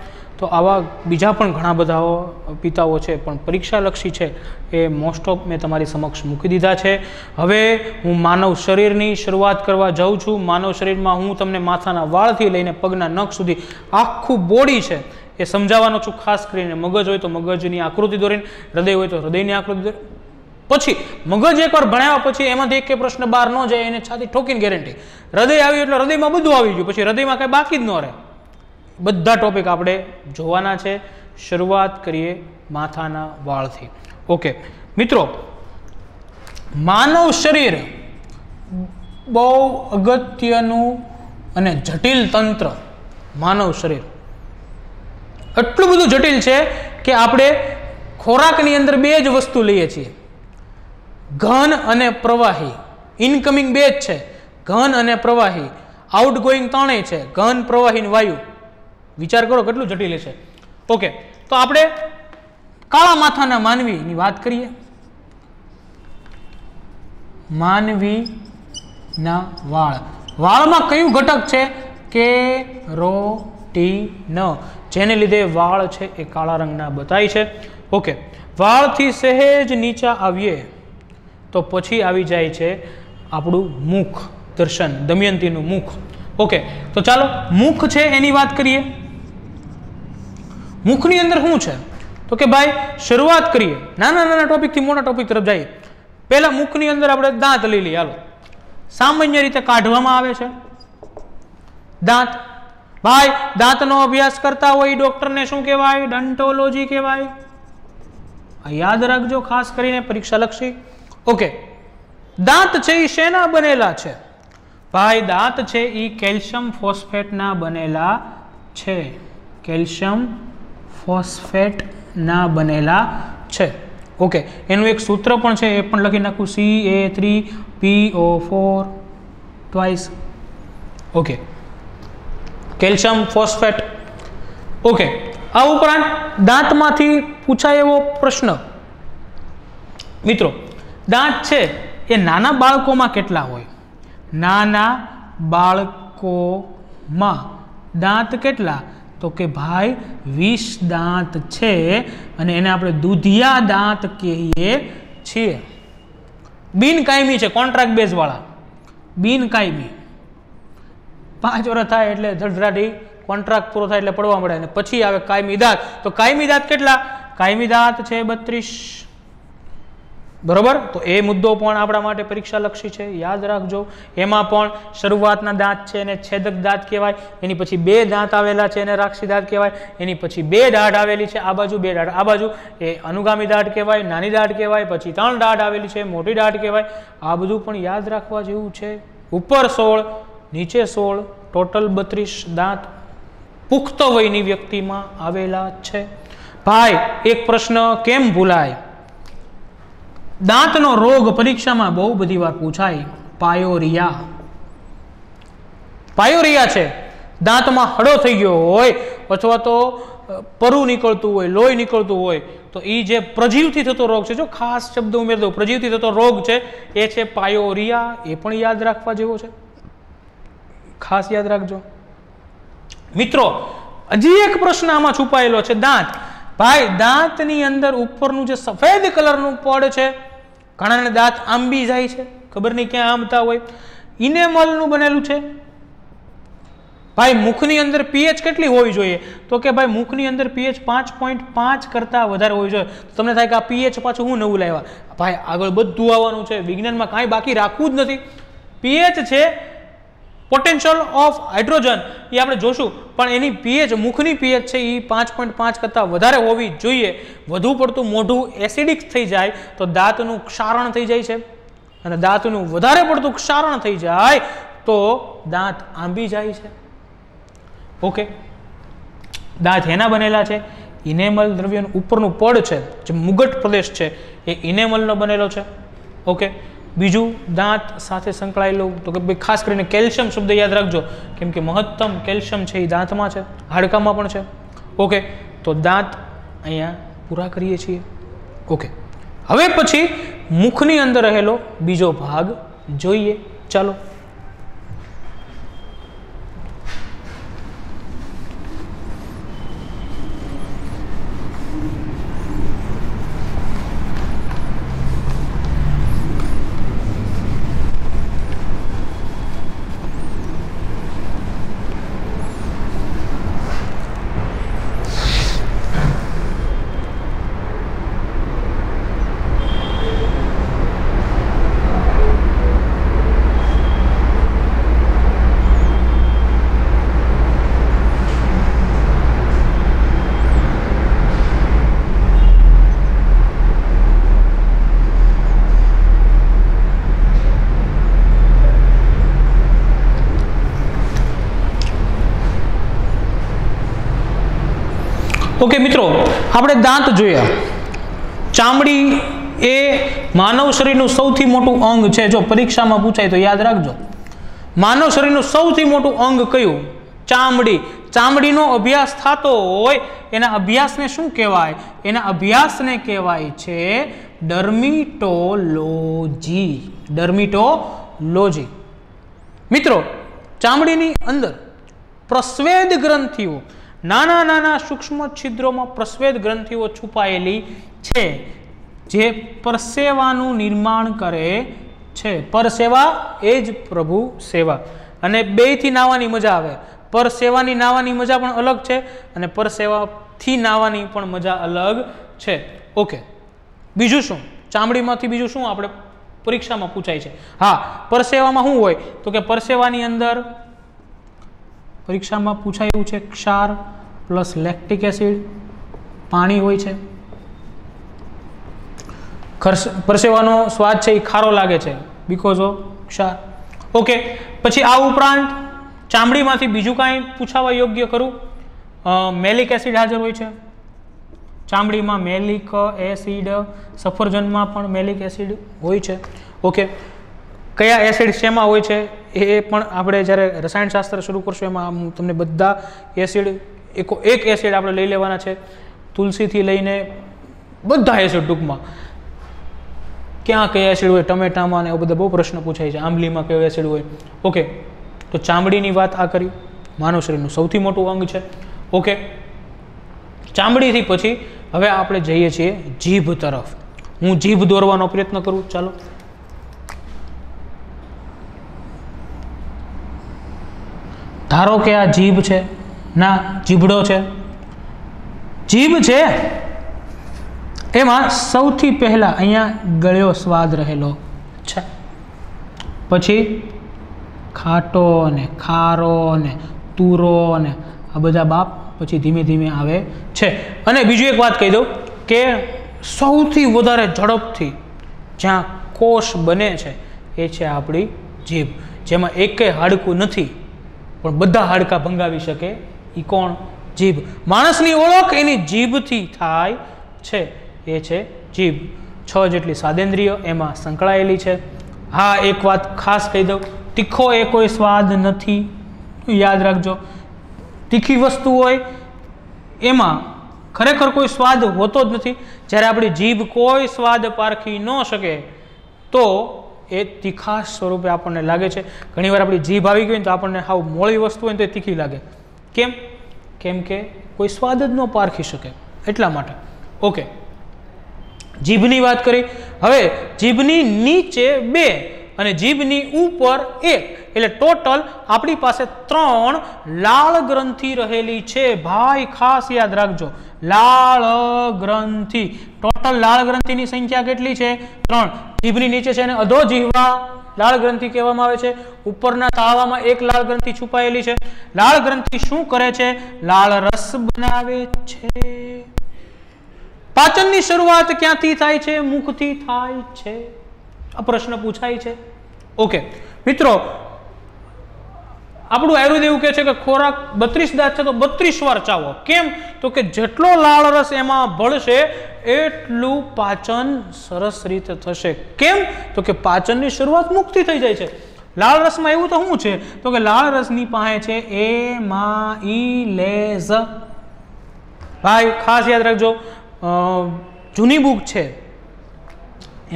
તો આવા બીજા પણ ઘણા બધા પિતાઓ છે પણ પરીક્ષાલક્ષી છે એ મોસ્ટ ઓફ મેં તમારી સમક્ષ મૂકી દીધા છે હવે હું માનવ શરીરની શરૂઆત કરવા જાઉં છું માનવ શરીરમાં હું તમને માથાના વાળથી લઈને પગના નખ સુધી આખું બોડી છે એ સમજાવવાનો છું ખાસ કરીને મગજ હોય તો મગજની આકૃતિ દોરીને હૃદય હોય તો હૃદયની આકૃતિ દોરી પછી મગજ એકવાર ભણાવ્યા પછી એમાંથી એક પ્રશ્ન બહાર ન જાય એને છાતી ઠોકીને ગેરંટી હૃદય આવ્યું એટલે હૃદયમાં બધું આવી ગયું પછી હૃદયમાં કાંઈ બાકી જ ન રહે બધા ટોપિક આપણે જોવાના છે શરૂઆત કરીએ માથાના વાળથી ઓકે મિત્રો માનવ શરીર બહુ અગત્યનું અને જટિલ તંત્ર માનવ શરીર એટલું બધું જટિલ છે કે આપણે ખોરાકની અંદર બે જ વસ્તુ લઈએ છીએ ઘન અને પ્રવાહી ઇનકમિંગ બે જ છે ઘન અને પ્રવાહી આઉટગોઈંગ ત્રણેય છે ઘન પ્રવાહીન વાયુ વિચાર કરો કેટલું જટિલ છે ઓકે તો આપણે કાળા માથાના માનવીની વાત કરીએ માનવીના વાળ વાળમાં કયું ઘટક છે કે રો ટી ન જેને લીધે વાળ છે એ કાળા રંગના બતાય છે ઓકે વાળથી સહેજ નીચા આવીએ તો પછી આવી જાય છે આપણું મુખ દર્શન દમયંતીનું મુખ ઓકે તો ચાલો મુખ છે એની વાત કરીએ મુખની અંદર શું છે તો કે ભાઈ શરૂઆત કરીએ નાના નાના ટોપિકથી મોટા ટોપિક તરફ જઈએ પહેલાં મુખની અંદર આપણે દાંત લઈ લઈએ હાલો સામાન્ય રીતે કાઢવામાં આવે છે દાંત ભાઈ દાંતનો અભ્યાસ કરતા હોય ડૉક્ટરને શું કહેવાય ડન્ટોલોજી કહેવાય આ યાદ રાખજો ખાસ કરીને પરીક્ષાલક્ષી ઓકે દાંત છે એ શેના બનેલા છે ભાઈ દાંત છે એ કેલ્શિયમ ફોસ્ફેટના બનેલા છે કેલ્શિયમ ફોસ્ફેટના બનેલા છે ઓકે એનું એક સૂત્ર પણ છે એ પણ લખી નાખું C A three P O four twice okay calcium phosphate okay આ ઉપરાંત દાંતમાંથી પૂછાય એવો પ્રશ્ન મિત્રો દાંત છે એ નાના બાળકોમાં કેટલા હોય નાના બાળકોમાં દાંત કેટલા તો કે ભાઈ વીસ દાંત છે અને એને આપણે દૂધિયા દાંત કહીએ છીએ બિનકાયમી છે કોન્ટ્રાક્ટ બેઝવાળા બિનકાયમી પાંચ વર્ષ થાય એટલે ધડધડાટી કોન્ટ્રાક્ટ પૂરો થાય એટલે પડવા મળે અને પછી આવે કાયમી દાંત તો કાયમી દાંત કેટલા કાયમી દાંત છે બત્રીસ બરોબર તો એ મુદ્દો પણ આપણા માટે પરીક્ષાલક્ષી છે યાદ રાખજો એમાં પણ શરૂઆતના દાંત છે એને છેદક દાંત કહેવાય એની પછી બે દાંત આવેલા છે એને રાક્ષી દાંત કહેવાય એની પછી બે દાઢ આવેલી છે આ બાજુ બે દાઢ આ બાજુ એ અનુગામી દાઢ કહેવાય નાની દાઢ કહેવાય પછી ત્રણ દાઢ આવેલી છે મોટી દાઢ કહેવાય આ બધું પણ યાદ રાખવા જેવું છે ઉપર સોળ નીચે સોળ ટોટલ બત્રીસ દાંત પુખ્ત વયની વ્યક્તિમાં આવેલા છે ભાઈ એક પ્રશ્ન કેમ ભૂલાય દાંતનો રોગ પરીક્ષામાં બહુ બધી વાર પૂછાય પાયોરિયા પાયોરિયા છે દાંતમાં હડો થઈ ગયો હોય અથવા તો પરુ નીકળતું હોય લોહી નીકળતું હોય તો એ જે પ્રજીવથી થતો રોગ છે જો ખાસ શબ્દ ઉમેરી દઉં પ્રજીવથી થતો રોગ છે એ છે પાયોરિયા એ પણ યાદ રાખવા જેવો છે ખાસ યાદ રાખજો મિત્રો હજી એક પ્રશ્ન આમાં છુપાયેલો છે દાંત ભાઈ દાંતની અંદર ઉપરનું જે સફેદ કલરનું પડ છે ઘણાને દાંત આંબી જાય છે ખબર નહીં ક્યાં આંબતા હોય ઇનેમલનું બનેલું છે ભાઈ મુખની અંદર પીએચ કેટલી હોવી જોઈએ તો કે ભાઈ મુખની અંદર પીએચ પાંચ પોઈન્ટ પાંચ કરતાં વધારે હોવી જોઈએ તમને થાય કે આ પીએચ પાછું હું નવું લાવ્યા ભાઈ આગળ બધું આવવાનું છે વિજ્ઞાનમાં કાંઈ બાકી રાખવું જ નથી પીએચ છે પોટેન્શિયલ ઓફ હાઇડ્રોજન એ આપણે જોશું પણ એની પીએચ મુખની પીએચ છે એ પાંચ પોઈન્ટ પાંચ કરતાં વધારે હોવી જોઈએ વધુ પડતું મોઢું એસિડિક થઈ જાય તો દાંતનું ક્ષારણ થઈ જાય છે અને દાંતનું વધારે પડતું ક્ષારણ થઈ જાય તો દાંત આંબી જાય છે ઓકે દાંત એના બનેલા છે ઇનેમલ દ્રવ્યનું ઉપરનું પડ છે જે મુગટ પ્રદેશ છે એ ઇનેમલનો બનેલો છે ઓકે બીજું દાંત સાથે સંકળાયેલું તો કે ભાઈ ખાસ કરીને કેલ્શિયમ શબ્દ યાદ રાખજો કેમ કે મહત્તમ કેલ્શિયમ છે એ દાંતમાં છે હાડકામાં પણ છે ઓકે તો દાંત અહીંયા પૂરા કરીએ છીએ ઓકે હવે પછી મુખની અંદર રહેલો બીજો ભાગ જોઈએ ચાલો ઓકે મિત્રો આપણે દાંત જોયા ચામડી એ માનવ શરીરનું સૌથી મોટું અંગ છે જો પરીક્ષામાં પૂછાય તો યાદ રાખજો માનવ શરીરનું સૌથી મોટું અંગ કયું ચામડી ચામડીનો અભ્યાસ થતો હોય એના અભ્યાસને શું કહેવાય એના અભ્યાસને કહેવાય છે ડર્મિટોલોજી ડર્મિટોલોજી મિત્રો ચામડીની અંદર પ્રસ્વેદ ગ્રંથિઓ નાના નાના સૂક્ષ્મ છિદ્રોમાં પ્રસ્વેદ ગ્રંથિઓ છુપાયેલી છે જે પરસેવાનું નિર્માણ કરે છે પરસેવા એ જ પ્રભુ સેવા અને બેયથી નાવાની મજા આવે પરસેવાની નાવાની મજા પણ અલગ છે અને પરસેવાથી નાવાની પણ મજા અલગ છે ઓકે બીજું શું ચામડીમાંથી બીજું શું આપણે પરીક્ષામાં પૂછાય છે હા પરસેવામાં શું હોય તો કે પરસેવાની અંદર પરીક્ષામાં પૂછાય એવું છે ક્ષાર પ્લસ લેક્ટિક એસિડ પાણી હોય છે ખર્ચ પરસેવાનો સ્વાદ છે એ ખારો લાગે છે બીકોઝ ઓફ ક્ષાર ઓકે પછી આ ઉપરાંત ચામડીમાંથી બીજું કાંઈ પૂછાવા યોગ્ય કરું મેલિક એસિડ હાજર હોય છે ચામડીમાં મેલિક એસિડ સફરજનમાં પણ મેલિક એસિડ હોય છે ઓકે કયા એસિડ શેમાં હોય છે એ પણ આપણે જ્યારે રસાયણશાસ્ત્ર શરૂ કરશું એમાં તમને બધા એસિડ એક એક એસિડ આપણે લઈ લેવાના છે તુલસીથી લઈને બધા એસિડ ટૂંકમાં ક્યાં કયા એસિડ હોય ટમેટામાં ને એવા બધા બહુ પ્રશ્ન પૂછાય છે આંબલીમાં કયો એસિડ હોય ઓકે તો ચામડીની વાત આ કરી માનવ શરીરનું સૌથી મોટું અંગ છે ઓકે ચામડીથી પછી હવે આપણે જઈએ છીએ જીભ તરફ હું જીભ દોરવાનો પ્રયત્ન કરું ચાલો ધારો કે આ જીભ છે ના જીભડો છે જીભ છે એમાં સૌથી પહેલાં અહીંયા ગળ્યો સ્વાદ રહેલો છે પછી ખાટો ને ખારો ને તુરો અને આ બધા બાપ પછી ધીમે ધીમે આવે છે અને બીજું એક વાત કહી દઉં કે સૌથી વધારે ઝડપથી જ્યાં કોષ બને છે એ છે આપણી જીભ જેમાં એકે હાડકું નથી પણ બધા હાડકાં ભંગાવી શકે એ કોણ જીભ માણસની ઓળખ એની જીભથી થાય છે એ છે જીભ છ જેટલી સ્વાદેન્દ્રિય એમાં સંકળાયેલી છે હા એક વાત ખાસ કહી દઉં તીખો એ કોઈ સ્વાદ નથી યાદ રાખજો તીખી વસ્તુ હોય એમાં ખરેખર કોઈ સ્વાદ હોતો જ નથી જ્યારે આપણી જીભ કોઈ સ્વાદ પારખી ન શકે તો એ તીખા સ્વરૂપે આપણને લાગે છે ઘણીવાર આપણી જીભ આવી ગઈ હોય તો આપણને હાવ મોળી વસ્તુ હોય તો એ તીખી લાગે કેમ કેમ કે કોઈ સ્વાદ જ ન પારખી શકે એટલા માટે ઓકે જીભની વાત કરી હવે જીભની નીચે બે અને જીભની ઉપર એક એટલે ટોટલ આપણી પાસે ત્રણ લાળ ગ્રંથિ રહેલી છે ભાઈ ખાસ યાદ રાખજો લાળ ગ્રંથિ ટોટલ લાળ ગ્રંથિની સંખ્યા કેટલી છે ત્રણ જીભની નીચે છે અને અધો જીહવા લાળ ગ્રંથિ કહેવામાં આવે છે ઉપરના તાળવામાં એક લાળ ગ્રંથિ છુપાયેલી છે લાળ ગ્રંથિ શું કરે છે લાળ રસ બનાવે છે પાચનની શરૂઆત ક્યાંથી થાય છે મુખથી થાય છે આ પ્રશ્ન પૂછાય છે ઓકે મિત્રો આપણું આયુર્વેદ એવું કહે છે કે ખોરાક બત્રીસ દાંત છે તો બત્રીસ વાર ચાવો કેમ તો કે જેટલો લાળ રસ એમાં ભળશે એટલું પાચન સરસ રીતે થશે કેમ તો કે પાચનની શરૂઆત મુક્તિ થઈ જાય છે લાળ રસમાં એવું તો શું છે તો કે લાળ રસની પાસે છે એ મા ઈ લેઝ ભાઈ ખાસ યાદ રાખજો જૂની બુક છે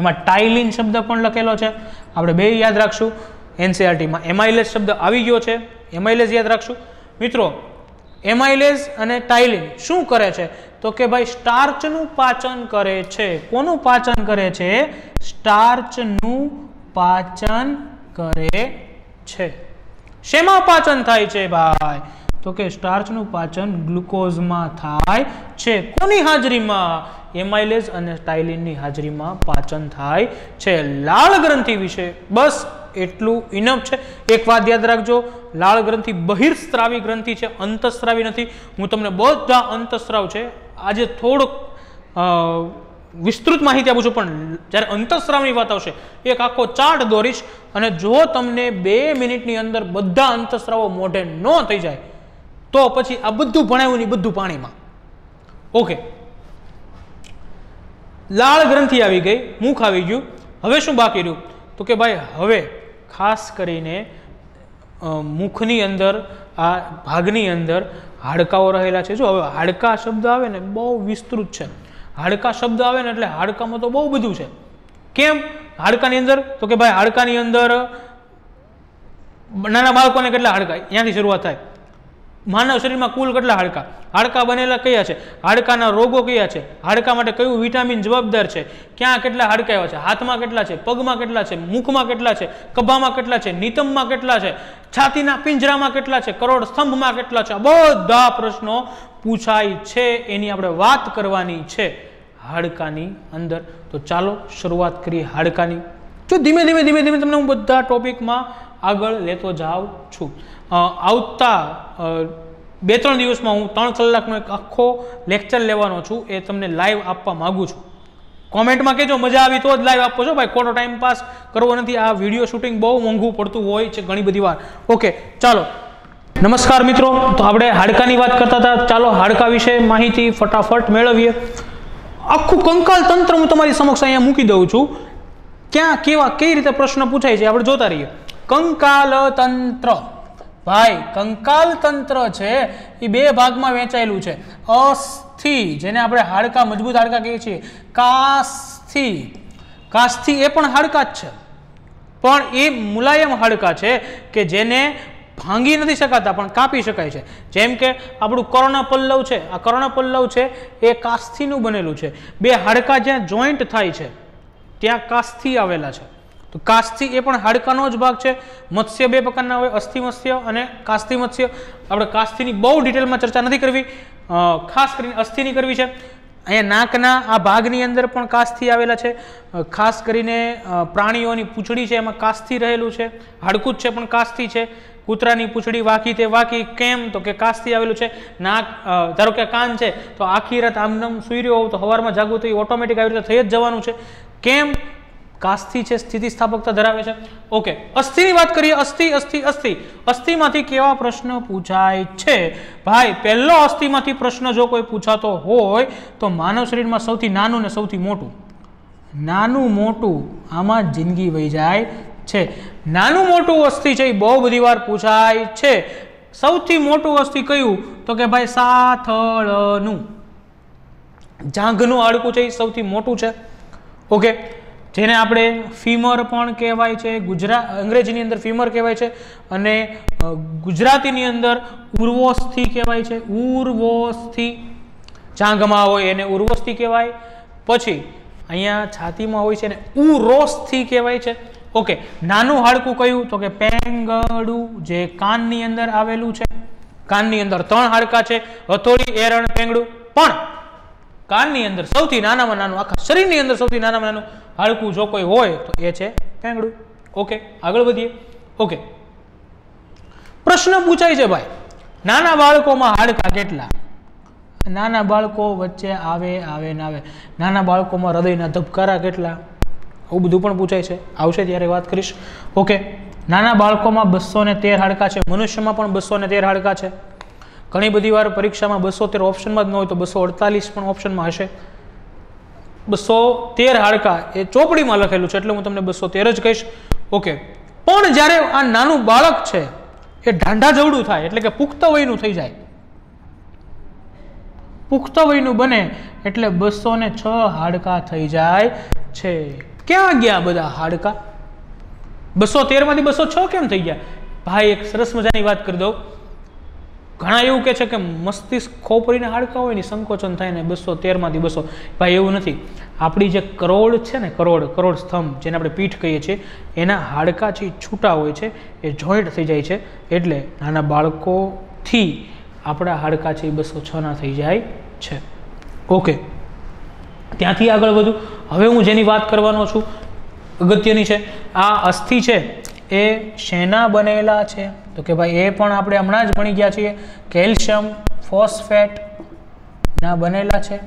એમાં ટાઇલિન શબ્દ પણ લખેલો છે આપણે બે યાદ રાખશું એનસીઆરટીમાં e એમાઇલેસ શબ્દ આવી ગયો છે એમાઇલેસ યાદ રાખશું મિત્રો એમાઇલેસ અને ટાઇલિન શું કરે છે તો કે ભાઈ સ્ટાર્ચનું પાચન કરે છે કોનું પાચન કરે છે સ્ટાર્ચનું પાચન કરે છે શેમાં પાચન થાય છે ભાઈ તો કે સ્ટાર્ચનું પાચન ગ્લુકોઝમાં થાય છે કોની હાજરીમાં એમાઇલેજ અને સ્ટાઇલિનની હાજરીમાં પાચન થાય છે લાળ ગ્રંથિ વિશે બસ એટલું ઇનફ છે એક વાત યાદ રાખજો લાળ ગ્રંથિ બહિર્સ્ત્રાવી ગ્રંથિ છે અંતઃસ્ત્રાવી નથી હું તમને બધા અંતઃસ્ત્રાવ છે આજે થોડોક વિસ્તૃત માહિતી આપું છું પણ જ્યારે અંતઃસ્રાવની વાત આવશે એક આખો ચાર્ટ દોરીશ અને જો તમને બે મિનિટની અંદર બધા અંતઃસ્રાવો મોઢે ન થઈ જાય તો પછી આ બધું ભણાવ્યું ને બધું પાણીમાં ઓકે લાળ ગ્રંથિ આવી ગઈ મુખ આવી ગયું હવે શું બાકી રહ્યું તો કે ભાઈ હવે ખાસ કરીને મુખની અંદર આ ભાગની અંદર હાડકાઓ રહેલા છે જો હવે હાડકા શબ્દ આવે ને બહુ વિસ્તૃત છે હાડકા શબ્દ આવે ને એટલે હાડકામાં તો બહુ બધું છે કેમ હાડકાની અંદર તો કે ભાઈ હાડકાની અંદર નાના બાળકોને કેટલા હાડકા ત્યાંથી શરૂઆત થાય માનવ શરીરમાં કુલ કેટલા હાડકા હાડકા બનેલા કયા છે હાડકાના રોગો કયા છે હાડકા માટે કયું વિટામિન જવાબદાર છે ક્યાં કેટલા હાડકા આવ્યા છે હાથમાં કેટલા છે પગમાં કેટલા છે મુખમાં કેટલા છે કભામાં કેટલા છે નિતંબમાં કેટલા છે છાતીના પિંજરામાં કેટલા છે કરોડ સ્તંભમાં કેટલા છે બધા પ્રશ્નો પૂછાય છે એની આપણે વાત કરવાની છે હાડકાની અંદર તો ચાલો શરૂઆત કરીએ હાડકાની જો ધીમે ધીમે ધીમે ધીમે તમને હું બધા ટોપિકમાં આગળ લેતો જાઉં છું આવતા બે ત્રણ દિવસમાં હું ત્રણ કલાકનો એક આખો લેક્ચર લેવાનો છું એ તમને લાઈવ આપવા માગું છું કોમેન્ટમાં કહેજો મજા આવી તો જ લાઈવ આપો છો ભાઈ ખોટો ટાઈમ પાસ કરવો નથી આ વિડીયો શૂટિંગ બહુ મોંઘું પડતું હોય છે ઘણી બધી વાર ઓકે ચાલો નમસ્કાર મિત્રો તો આપણે હાડકાની વાત કરતા હતા ચાલો હાડકા વિશે માહિતી ફટાફટ મેળવીએ આખું કંકાલ તંત્ર હું તમારી સમક્ષ અહીંયા મૂકી દઉં છું ક્યાં કેવા કઈ રીતે પ્રશ્ન પૂછાય છે આપણે જોતા રહીએ કંકાલ તંત્ર ભાઈ કંકાલ તંત્ર છે એ બે ભાગમાં વહેંચાયેલું છે અસ્થિ જેને આપણે હાડકા મજબૂત હાડકા કહીએ છીએ કાસ્થિ કાસ્થિ એ પણ હાડકા જ છે પણ એ મુલાયમ હાડકા છે કે જેને ભાંગી નથી શકાતા પણ કાપી શકાય છે જેમ કે આપણું પલ્લવ છે આ કર્ણપલ્લવ છે એ કાસ્થિનું બનેલું છે બે હાડકા જ્યાં જોઈન્ટ થાય છે ત્યાં કાસ્થિ આવેલા છે તો કાસ્થિ એ પણ હાડકાનો જ ભાગ છે મત્સ્ય બે પ્રકારના હોય અસ્થિ મત્સ્ય અને કાસ્થિ મત્સ્ય આપણે કાસ્થિની બહુ ડિટેલમાં ચર્ચા નથી કરવી ખાસ કરીને અસ્થિની કરવી છે અહીંયા નાકના આ ભાગની અંદર પણ કાસ્થિ આવેલા છે ખાસ કરીને પ્રાણીઓની પૂંછડી છે એમાં કાસ્થિ રહેલું છે હાડકું જ છે પણ કાસ્થિ છે કૂતરાની પૂંછડી વાકી તે વાકી કેમ તો કે કાસ્થિ આવેલું છે નાક ધારો કે કાન છે તો આખી રાત આમ આમનામ સુઈ રહ્યો હોવ તો હવારમાં જાગવું તો એ ઓટોમેટિક આવી રીતે થઈ જ જવાનું છે કેમ કાસ્થી છે સ્થિતિસ્થાપકતા ધરાવે છે ઓકે અસ્થિની વાત કરીએ અસ્થિ અસ્થિ અસ્થિ અસ્થિમાંથી કેવા પ્રશ્ન પૂછાય છે ભાઈ પહેલો અસ્થિમાંથી પ્રશ્ન જો કોઈ પૂછાતો હોય તો માનવ શરીરમાં સૌથી નાનું ને સૌથી મોટું નાનું મોટું આમાં જિંદગી વહી જાય છે નાનું મોટું અસ્થિ છે એ બહુ બધી વાર પૂછાય છે સૌથી મોટું અસ્થિ કયું તો કે ભાઈ સાથળનું જાંઘનું હાડકું છે એ સૌથી મોટું છે ઓકે જેને આપણે ફીમર પણ કહેવાય છે ગુજરાત અંગ્રેજીની અંદર ફીમર કહેવાય છે અને ગુજરાતીની અંદર ઉર્વોસ્થિ કહેવાય છે ઉર્વોસ્થિ જાંઘમાં હોય એને ઉર્વોસ્થિ કહેવાય પછી અહીંયા છાતીમાં હોય છે એને ઉરોસ્થિ કહેવાય છે ઓકે નાનું હાડકું કયું તો કે પેંગડું જે કાનની અંદર આવેલું છે કાનની અંદર ત્રણ હાડકા છે હથોડી એરણ પેંગડું પણ કાનની અંદર સૌથી નાનામાં નાનું આખા શરીરની અંદર સૌથી નાનામાં નાનું હાડકું જો કોઈ હોય તો એ છે કાંગડું ઓકે આગળ વધીએ ઓકે પ્રશ્ન પૂછાય છે ભાઈ નાના બાળકોમાં હાડકા કેટલા નાના બાળકો વચ્ચે આવે આવે ને આવે નાના બાળકોમાં હૃદયના ધબકારા કેટલા આવું બધું પણ પૂછાય છે આવશે ત્યારે વાત કરીશ ઓકે નાના બાળકોમાં બસો તેર હાડકા છે મનુષ્યમાં પણ બસો તેર હાડકા છે ઘણી બધી વાર પરીક્ષામાં બસો તેર ઓપ્શનમાં જ ન હોય તો બસો અડતાલીસ પણ ઓપ્શનમાં હશે બસો તેર હાડકા એ ચોપડીમાં લખેલું છે એટલે હું તમને બસો તેર જ કહીશ ઓકે પણ જ્યારે આ નાનું બાળક છે એ ઢાંઢા જવડું થાય એટલે કે પુખ્ત વયનું થઈ જાય પુખ્ત વયનું બને એટલે બસો ને છ હાડકા થઈ જાય છે ક્યાં ગયા બધા હાડકા બસો તેરમાંથી બસો છ કેમ થઈ ગયા ભાઈ એક સરસ મજાની વાત કરી દઉં ઘણા એવું કહે છે કે મસ્તિષ્ક ખોપરીને હાડકા હોય ને સંકોચન થાય ને બસો તેરમાંથી બસો ભાઈ એવું નથી આપણી જે કરોડ છે ને કરોડ કરોડ સ્તંભ જેને આપણે પીઠ કહીએ છીએ એના હાડકા છે છૂટા હોય છે એ જોઈન્ટ થઈ જાય છે એટલે નાના બાળકોથી આપણા હાડકા છે એ બસો છના થઈ જાય છે ઓકે ત્યાંથી આગળ વધુ હવે હું જેની વાત કરવાનો છું અગત્યની છે આ અસ્થિ છે એ શેના બનેલા છે તો કે ભાઈ એ પણ આપણે હમણાં જ ભણી ગયા છીએ કેલ્શિયમ ફોસ્ફેટના બનેલા છે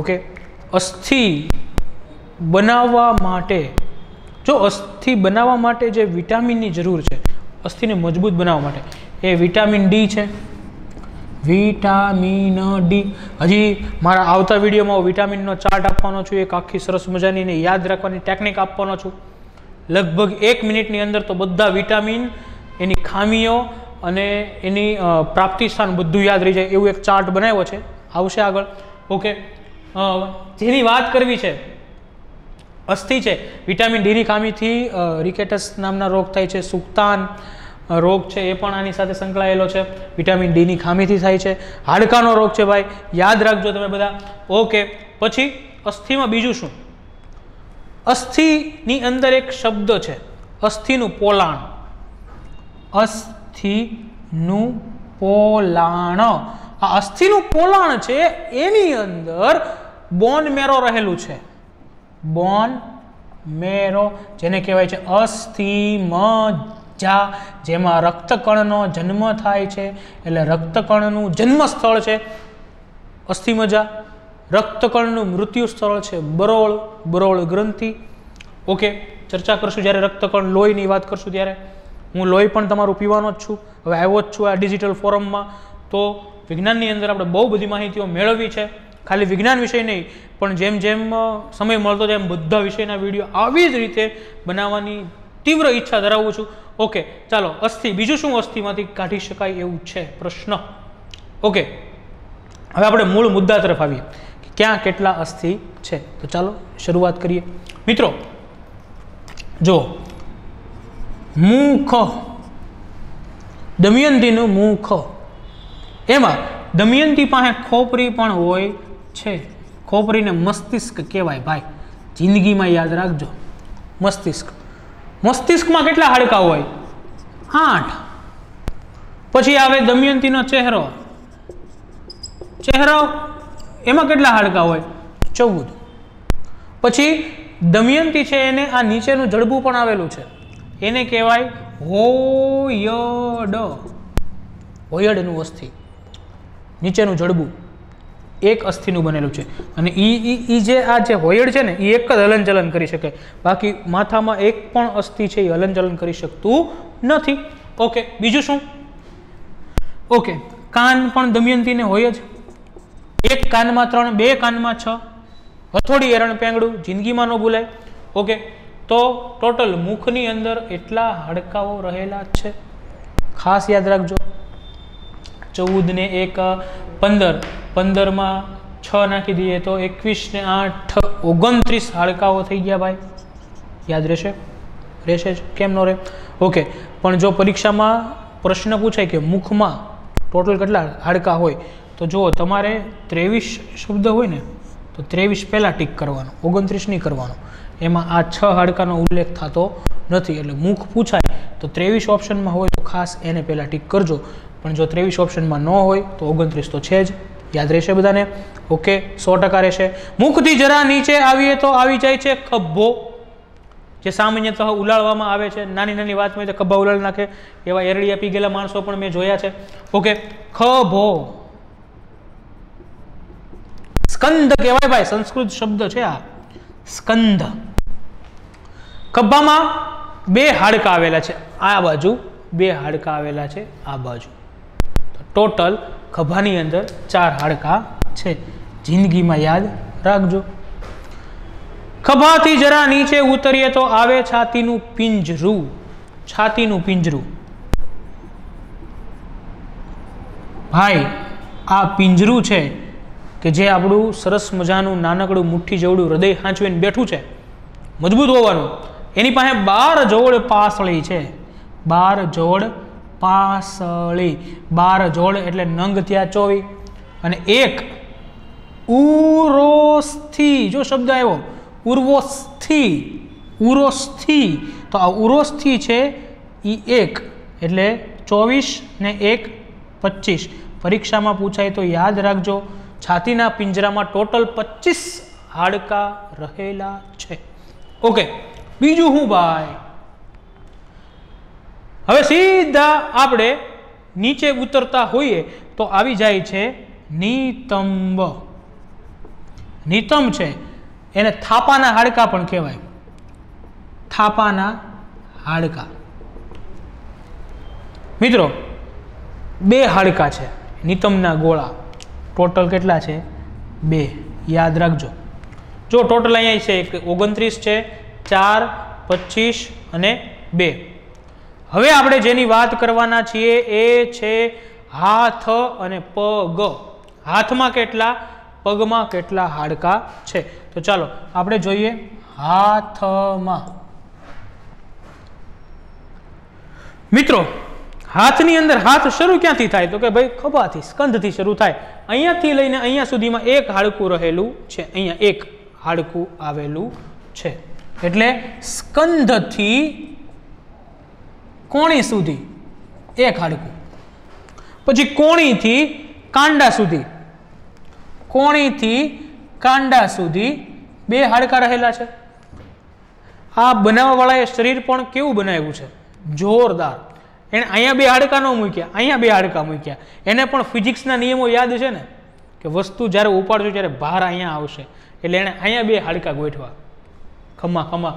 ઓકે અસ્થિ બનાવવા માટે જો અસ્થિ બનાવવા માટે જે વિટામિનની જરૂર છે અસ્થિને મજબૂત બનાવવા માટે એ વિટામિન ડી છે વિટામિન ડી હજી મારા આવતા વિડીયોમાં વિટામિનનો ચાર્ટ આપવાનો છું એક આખી સરસ મજાની યાદ રાખવાની ટેકનિક આપવાનો છું લગભગ એક મિનિટની અંદર તો બધા વિટામિન એની ખામીઓ અને એની પ્રાપ્તિ સ્થાન બધું યાદ રહી જાય એવું એક ચાર્ટ બનાવ્યો છે આવશે આગળ ઓકે જેની વાત કરવી છે અસ્થિ છે વિટામિન ડીની ખામીથી રિકેટસ નામના રોગ થાય છે સુક્તાન રોગ છે એ પણ આની સાથે સંકળાયેલો છે વિટામિન ડીની ખામીથી થાય છે હાડકાનો રોગ છે ભાઈ યાદ રાખજો તમે બધા ઓકે પછી અસ્થિમાં બીજું શું અસ્થિની અંદર એક શબ્દ છે અસ્થિનું પોલાણ અસ્થિનું પોલાણ આ અસ્થિનું પોલાણ છે એની અંદર બોન મેરો રહેલું છે બોન મેરો જેને કહેવાય છે અસ્થિમજા જેમાં રક્તકણનો જન્મ થાય છે એટલે રક્તકણનું જન્મસ્થળ છે અસ્થિમજા રક્તકણનું મૃત્યુ સ્થળ છે બરોળ બરોળ ગ્રંથિ ઓકે ચર્ચા કરશું જ્યારે રક્તકણ લોહીની વાત કરશું ત્યારે હું લોહી પણ તમારું પીવાનો જ છું હવે આવ્યો જ છું આ ડિજિટલ ફોરમમાં તો વિજ્ઞાનની અંદર આપણે બહુ બધી માહિતીઓ મેળવવી છે ખાલી વિજ્ઞાન વિષય નહીં પણ જેમ જેમ સમય મળતો તેમ બધા વિષયના વિડીયો આવી જ રીતે બનાવવાની તીવ્ર ઈચ્છા ધરાવું છું ઓકે ચાલો અસ્થિ બીજું શું અસ્થિમાંથી કાઢી શકાય એવું છે પ્રશ્ન ઓકે હવે આપણે મૂળ મુદ્દા તરફ આવીએ ક્યાં કેટલા અસ્થિ છે તો ચાલો શરૂઆત કરીએ મિત્રો જો મુખ દમયંતીનું મુખ એમાં દમયંતી પાસે ખોપરી પણ હોય છે ખોપરીને મસ્તિષ્ક કહેવાય ભાઈ જિંદગીમાં યાદ રાખજો મસ્તિષ્ક મસ્તિષ્કમાં કેટલા હાડકા હોય આઠ પછી આવે દમયંતીનો ચહેરો ચહેરો એમાં કેટલા હાડકાં હોય ચૌદ પછી દમયંતી છે એને આ નીચેનું જડબું પણ આવેલું છે એને કહેવાય હોયડ હોયડનું અસ્થિ નીચેનું જડબું એક અસ્થિનું બનેલું છે અને એ એ જે આ જે હોયડ છે ને એ એક જ હલનચલન કરી શકે બાકી માથામાં એક પણ અસ્થિ છે એ હલનચલન કરી શકતું નથી ઓકે બીજું શું ઓકે કાન પણ દમયંતીને હોય જ એક કાનમાં ત્રણ બે કાનમાં છ હથોડી એરણ પેંગડું જિંદગીમાં ન ભૂલાય ઓકે તો ટોટલ મુખની અંદર એટલા હાડકાઓ રહેલા છે ખાસ યાદ રાખજો ચૌદને એક પંદર પંદરમાં છ નાખી દઈએ તો એકવીસને આઠ ઓગણત્રીસ હાડકાઓ થઈ ગયા ભાઈ યાદ રહેશે રહેશે જ કેમ ન રહે ઓકે પણ જો પરીક્ષામાં પ્રશ્ન પૂછાય કે મુખમાં ટોટલ કેટલા હાડકા હોય તો જુઓ તમારે ત્રેવીસ શબ્દ હોય ને તો ત્રેવીસ પહેલાં ટીક કરવાનો ઓગણત્રીસ નહીં કરવાનો એમાં આ છ હાડકાનો ઉલ્લેખ થતો નથી એટલે મુખ પૂછાય તો ત્રેવીસ ઓપ્શનમાં હોય તો ખાસ એને પહેલાં ટીક કરજો પણ જો ત્રેવીસ ઓપ્શનમાં ન હોય તો ઓગણત્રીસ તો છે જ યાદ રહેશે બધાને ઓકે સો ટકા રહેશે મુખથી જરા નીચે આવીએ તો આવી જાય છે ખભો જે સામાન્યતઃ ઉલાળવામાં આવે છે નાની નાની વાતમાં તો ખભા ઉલાળી નાખે એવા એરડી આપી ગયેલા માણસો પણ મેં જોયા છે ઓકે ખભો સ્કંદ કહેવાય ભાઈ સંસ્કૃત શબ્દ છે આ સ્કંદ ખભામાં બે હાડકા આવેલા છે આ બાજુ બે હાડકા આવેલા છે આ બાજુ ટોટલ ખભાની અંદર ચાર હાડકા છે જિંદગીમાં યાદ રાખજો ખભાથી જરા નીચે ઉતરીએ તો આવે છાતીનું પિંજરું છાતીનું પિંજરું ભાઈ આ પિંજરું છે કે જે આપણું સરસ મજાનું નાનકડું મુઠ્ઠી જવડું હૃદય હાંચવીને બેઠું છે મજબૂત હોવાનું એની પાસે બાર જોડ પાસળી છે બાર જોડ પાસળી બાર જોડ એટલે નંગ ત્યાં ચોવી અને એક ઉરોસ્થિ જો શબ્દ આવ્યો ઉર્વોસ્થિ ઉરોસ્થિ તો આ ઉરોસ્થિ છે એ એક એટલે ચોવીસ ને એક પચીસ પરીક્ષામાં પૂછાય તો યાદ રાખજો છાતીના પિંજરામાં ટોટલ પચીસ હાડકા રહેલા છે ઓકે બીજું હું ભાઈ હવે સીધા આપણે નીચે ઉતરતા હોઈએ તો આવી જાય છે નિતંબ નિતંબ છે એને થાપાના હાડકા પણ કહેવાય થાપાના હાડકા મિત્રો બે હાડકા છે નિતંબના ગોળા ટોટલ કેટલા છે બે યાદ રાખજો જો ટોટલ અહીંયા છે એક ઓગણત્રીસ છે ચાર પચીસ અને બે હવે આપણે જેની વાત કરવાના છીએ એ છે હાથ અને પગ હાથમાં કેટલા પગમાં કેટલા હાડકા છે તો ચાલો આપણે જોઈએ હાથમાં મિત્રો હાથની અંદર હાથ શરૂ ક્યાંથી થાય તો કે ભાઈ ખભાથી સ્કંધથી શરૂ થાય અહીંયાથી લઈને અહીંયા સુધીમાં એક હાડકું રહેલું છે અહીંયા એક હાડકું આવેલું છે એટલે સ્કંધથી કોણી સુધી એક હાડકું પછી કોણીથી કાંડા સુધી કોણીથી કાંડા સુધી બે હાડકા રહેલા છે આ બનાવવાવાળાએ શરીર પણ કેવું બનાવ્યું છે જોરદાર એણે અહીંયા બે હાડકા ન મૂક્યા અહીંયા બે હાડકા મૂક્યા એને પણ ફિઝિક્સના નિયમો યાદ છે ને કે વસ્તુ જ્યારે ઉપાડશું ત્યારે બહાર અહીંયા આવશે એટલે એણે અહીંયા બે હાડકા ગોઠવા ખમા ખમા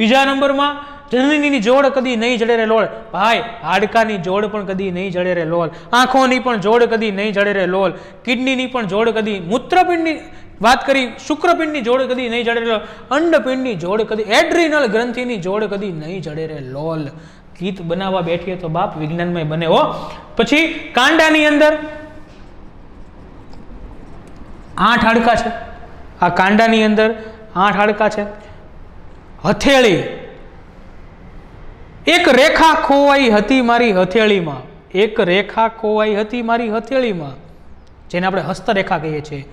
બીજા નંબરમાં જનનીની જોડ કદી નહીં જડે રે લોલ ભાઈ હાડકાની જોડ પણ કદી નહીં જડે રે લોલ આંખોની પણ જોડ કદી નહીં જડે રે લોલ કિડનીની પણ જોડ કદી મૂત્રપિંડની વાત કરી શુક્રપિંડની જોડ કદી નહીં જડે રે લોલ અંડપિંડની જોડ કદી એડ્રિનલ ગ્રંથિની જોડ કદી નહીં જડે રે લોલ ગીત બનાવવા બેઠીએ તો બાપ વિજ્ઞાનમય બને હો પછી કાંડાની અંદર આઠ હાડકા છે આ કાંડાની અંદર આઠ હાડકા છે હથેળી એક રેખા ખોવાઈ હતી મારી હથેળીમાં એક રેખા ખોવાઈ હતી મારી હથેળીમાં જેને આપણે હસ્તરેખા કહીએ છીએ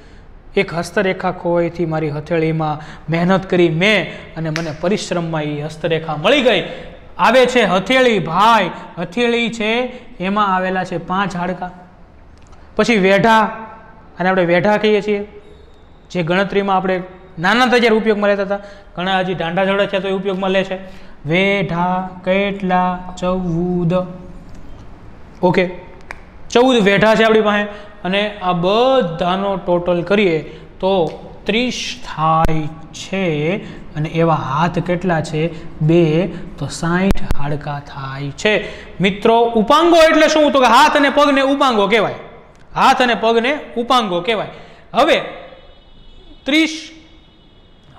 એક હસ્તરેખા ખોવાઈથી મારી હથેળીમાં મહેનત કરી મેં અને મને પરિશ્રમમાં એ હસ્તરેખા મળી ગઈ આવે છે હથેળી ભાઈ હથેળી છે એમાં આવેલા છે પાંચ હાડકા પછી વેઢા અને આપણે વેઢા કહીએ છીએ જે ગણતરીમાં આપણે નાના હતા જ્યારે ઉપયોગમાં લેતા હતા ઘણા હજી દાંડા જોડે છે તો એ ઉપયોગમાં લે છે વેઢા કેટલા ચૌદ ઓકે ચૌદ વેઢા છે આપણી પાસે અને આ બધાનો ટોટલ કરીએ તો ત્રીસ થાય છે અને એવા હાથ કેટલા છે બે તો સાઠ હાડકા થાય છે મિત્રો ઉપાંગો એટલે શું તો કે હાથ અને પગને ઉપાંગો કહેવાય હાથ અને પગને ઉપાંગો કહેવાય હવે ત્રીસ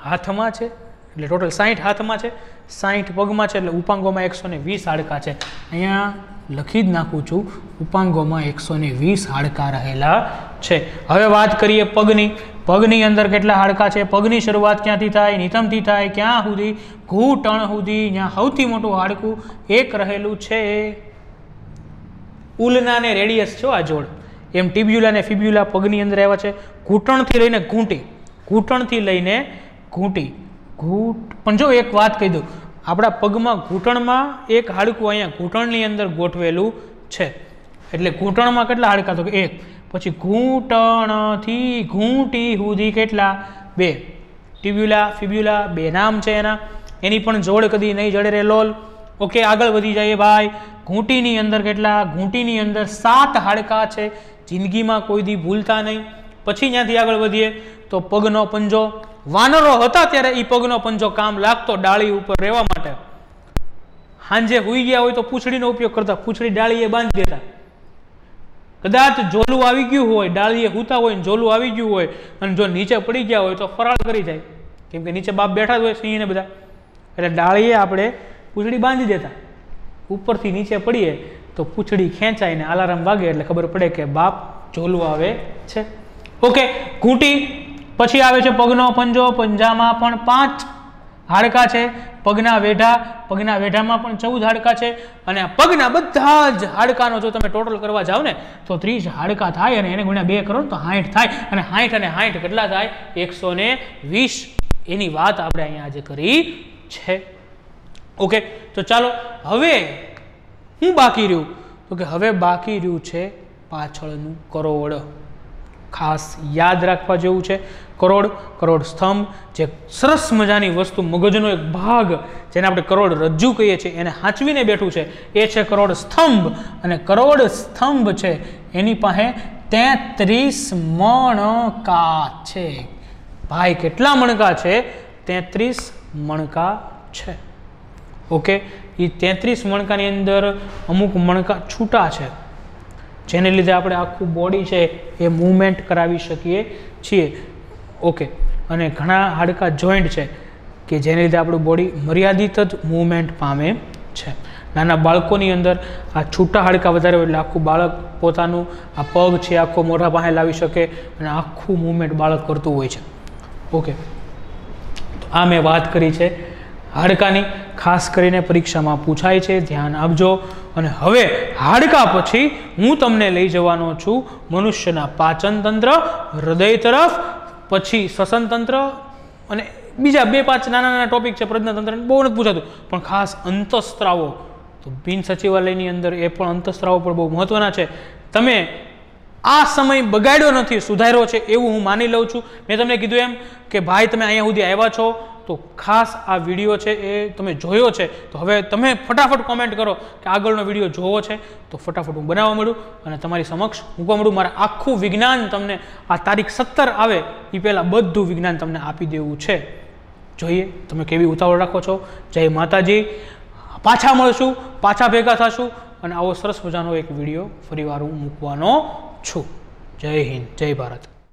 હાથમાં છે એટલે ટોટલ સાઠ હાથમાં છે સાહીઠ પગમાં છે એટલે ઉપાંગોમાં એકસો ને વીસ હાડકા છે અહીંયા લખી જ નાખું છું ઉપાંગોમાં એકસો ને વીસ હાડકા રહેલા છે હવે વાત કરીએ પગની પગની અંદર કેટલા હાડકાં છે પગની શરૂઆત ક્યાંથી થાય નિતમથી થાય ક્યાં સુધી ઘૂંટણ સુધી જ્યાં સૌથી મોટું હાડકું એક રહેલું છે ઉલના ને રેડિયસ છો આ જોડ એમ ટિબ્યુલા ને ફિબ્યુલા પગની અંદર આવ્યા છે ઘૂંટણથી લઈને ઘૂંટી ઘૂંટણથી લઈને ઘૂંટી ઘૂંટ પણ જો એક વાત કહી દઉં આપણા પગમાં ઘૂંટણમાં એક હાડકું અહીંયા ઘૂંટણની અંદર ગોઠવેલું છે એટલે ઘૂંટણમાં કેટલા હાડકા તો કે એક પછી ઘૂંટણથી ઘૂંટી સુધી કેટલા બે ટિબ્યુલા ફિબ્યુલા બે નામ છે એના એની પણ જોડ કદી નહીં જડે રે લોલ ઓકે આગળ વધી જઈએ ભાઈ ઘૂંટીની અંદર કેટલા ઘૂંટીની અંદર સાત હાડકા છે જિંદગીમાં કોઈ દી ભૂલતા નહીં પછી ત્યાંથી આગળ વધીએ તો પગનો પંજો વાનરો હતા ત્યારે એ પગનો પંજો કામ લાગતો ડાળી ઉપર રહેવા માટે સાંજે હોઈ ગયા હોય તો પૂછડીનો ઉપયોગ કરતા પૂંછડી ડાળીએ બાંધી દેતા કદાચ જોલું આવી ગયું હોય ડાળીએ હૂતા હોય ને જોલું આવી ગયું હોય અને જો નીચે પડી ગયા હોય તો ફરાળ કરી જાય કેમ કે નીચે બાપ બેઠા જ હોય સિંહને બધા એટલે ડાળીએ આપણે પૂંછડી બાંધી દેતા ઉપરથી નીચે પડીએ તો પૂંછડી ખેંચાઈને અલાર્મ વાગે એટલે ખબર પડે કે બાપ જોલું આવે છે ઓકે ઘૂંટી પછી આવે છે પગનો પંજો પંજામાં પણ પાંચ હાડકા છે પગના વેઢા પગના વેઢામાં પણ ચૌદ હાડકા છે અને આ પગના બધા જ હાડકાનો જો તમે ટોટલ કરવા જાઓ ને તો ત્રીસ હાડકા થાય અને એને ગુણ્યા બે કરો તો સાઠ થાય અને સાઠ અને સાઠ કેટલા થાય એકસો વીસ એની વાત આપણે અહીંયા આજે કરી છે ઓકે તો ચાલો હવે હું બાકી રહ્યું તો કે હવે બાકી રહ્યું છે પાછળનું કરોડ ખાસ યાદ રાખવા જેવું છે કરોડ કરોડ સ્તંભ જે સરસ મજાની વસ્તુ મગજનો એક ભાગ જેને આપણે કરોડ રજ્જુ કહીએ છીએ એને હાંચવીને બેઠું છે એ છે કરોડ સ્તંભ અને કરોડ સ્તંભ છે એની પાસે તેત્રીસ મણકા છે ભાઈ કેટલા મણકા છે તેત્રીસ મણકા છે ઓકે એ તેત્રીસ મણકાની અંદર અમુક મણકા છૂટા છે જેને લીધે આપણે આખું બોડી છે એ મૂવમેન્ટ કરાવી શકીએ છીએ ઓકે અને ઘણા હાડકાં જોઈન્ટ છે કે જેને લીધે આપણું બોડી મર્યાદિત જ મૂવમેન્ટ પામે છે નાના બાળકોની અંદર આ છૂટા હાડકાં વધારે હોય એટલે આખું બાળક પોતાનું આ પગ છે આખો મોઢા પાસે લાવી શકે અને આખું મૂવમેન્ટ બાળક કરતું હોય છે ઓકે આ મેં વાત કરી છે હાડકાની ખાસ કરીને પરીક્ષામાં પૂછાય છે ધ્યાન આપજો અને હવે હાડકા પછી હું તમને લઈ જવાનો છું મનુષ્યના પાચનતંત્ર હૃદય તરફ પછી શ્વસનતંત્ર અને બીજા બે પાંચ નાના નાના ટોપિક છે પ્રજ્ઞાતંત્ર બહુ નથી પૂછાતું પણ ખાસ અંતઃસ્ત્રાવો તો બિન સચિવાલયની અંદર એ પણ અંતઃસ્ત્રાવો પણ બહુ મહત્ત્વના છે તમે આ સમય બગાડ્યો નથી સુધાર્યો છે એવું હું માની લઉં છું મેં તમને કીધું એમ કે ભાઈ તમે અહીંયા સુધી આવ્યા છો તો ખાસ આ વિડીયો છે એ તમે જોયો છે તો હવે તમે ફટાફટ કોમેન્ટ કરો કે આગળનો વિડીયો જોવો છે તો ફટાફટ હું બનાવવા મળું અને તમારી સમક્ષ મૂકવા મળું મારા આખું વિજ્ઞાન તમને આ તારીખ સત્તર આવે એ પહેલાં બધું વિજ્ઞાન તમને આપી દેવું છે જોઈએ તમે કેવી ઉતાવળ રાખો છો જય માતાજી પાછા મળશું પાછા ભેગા થશું અને આવો સરસ મજાનો એક વિડીયો ફરીવાર હું મૂકવાનો છું જય હિન્દ જય ભારત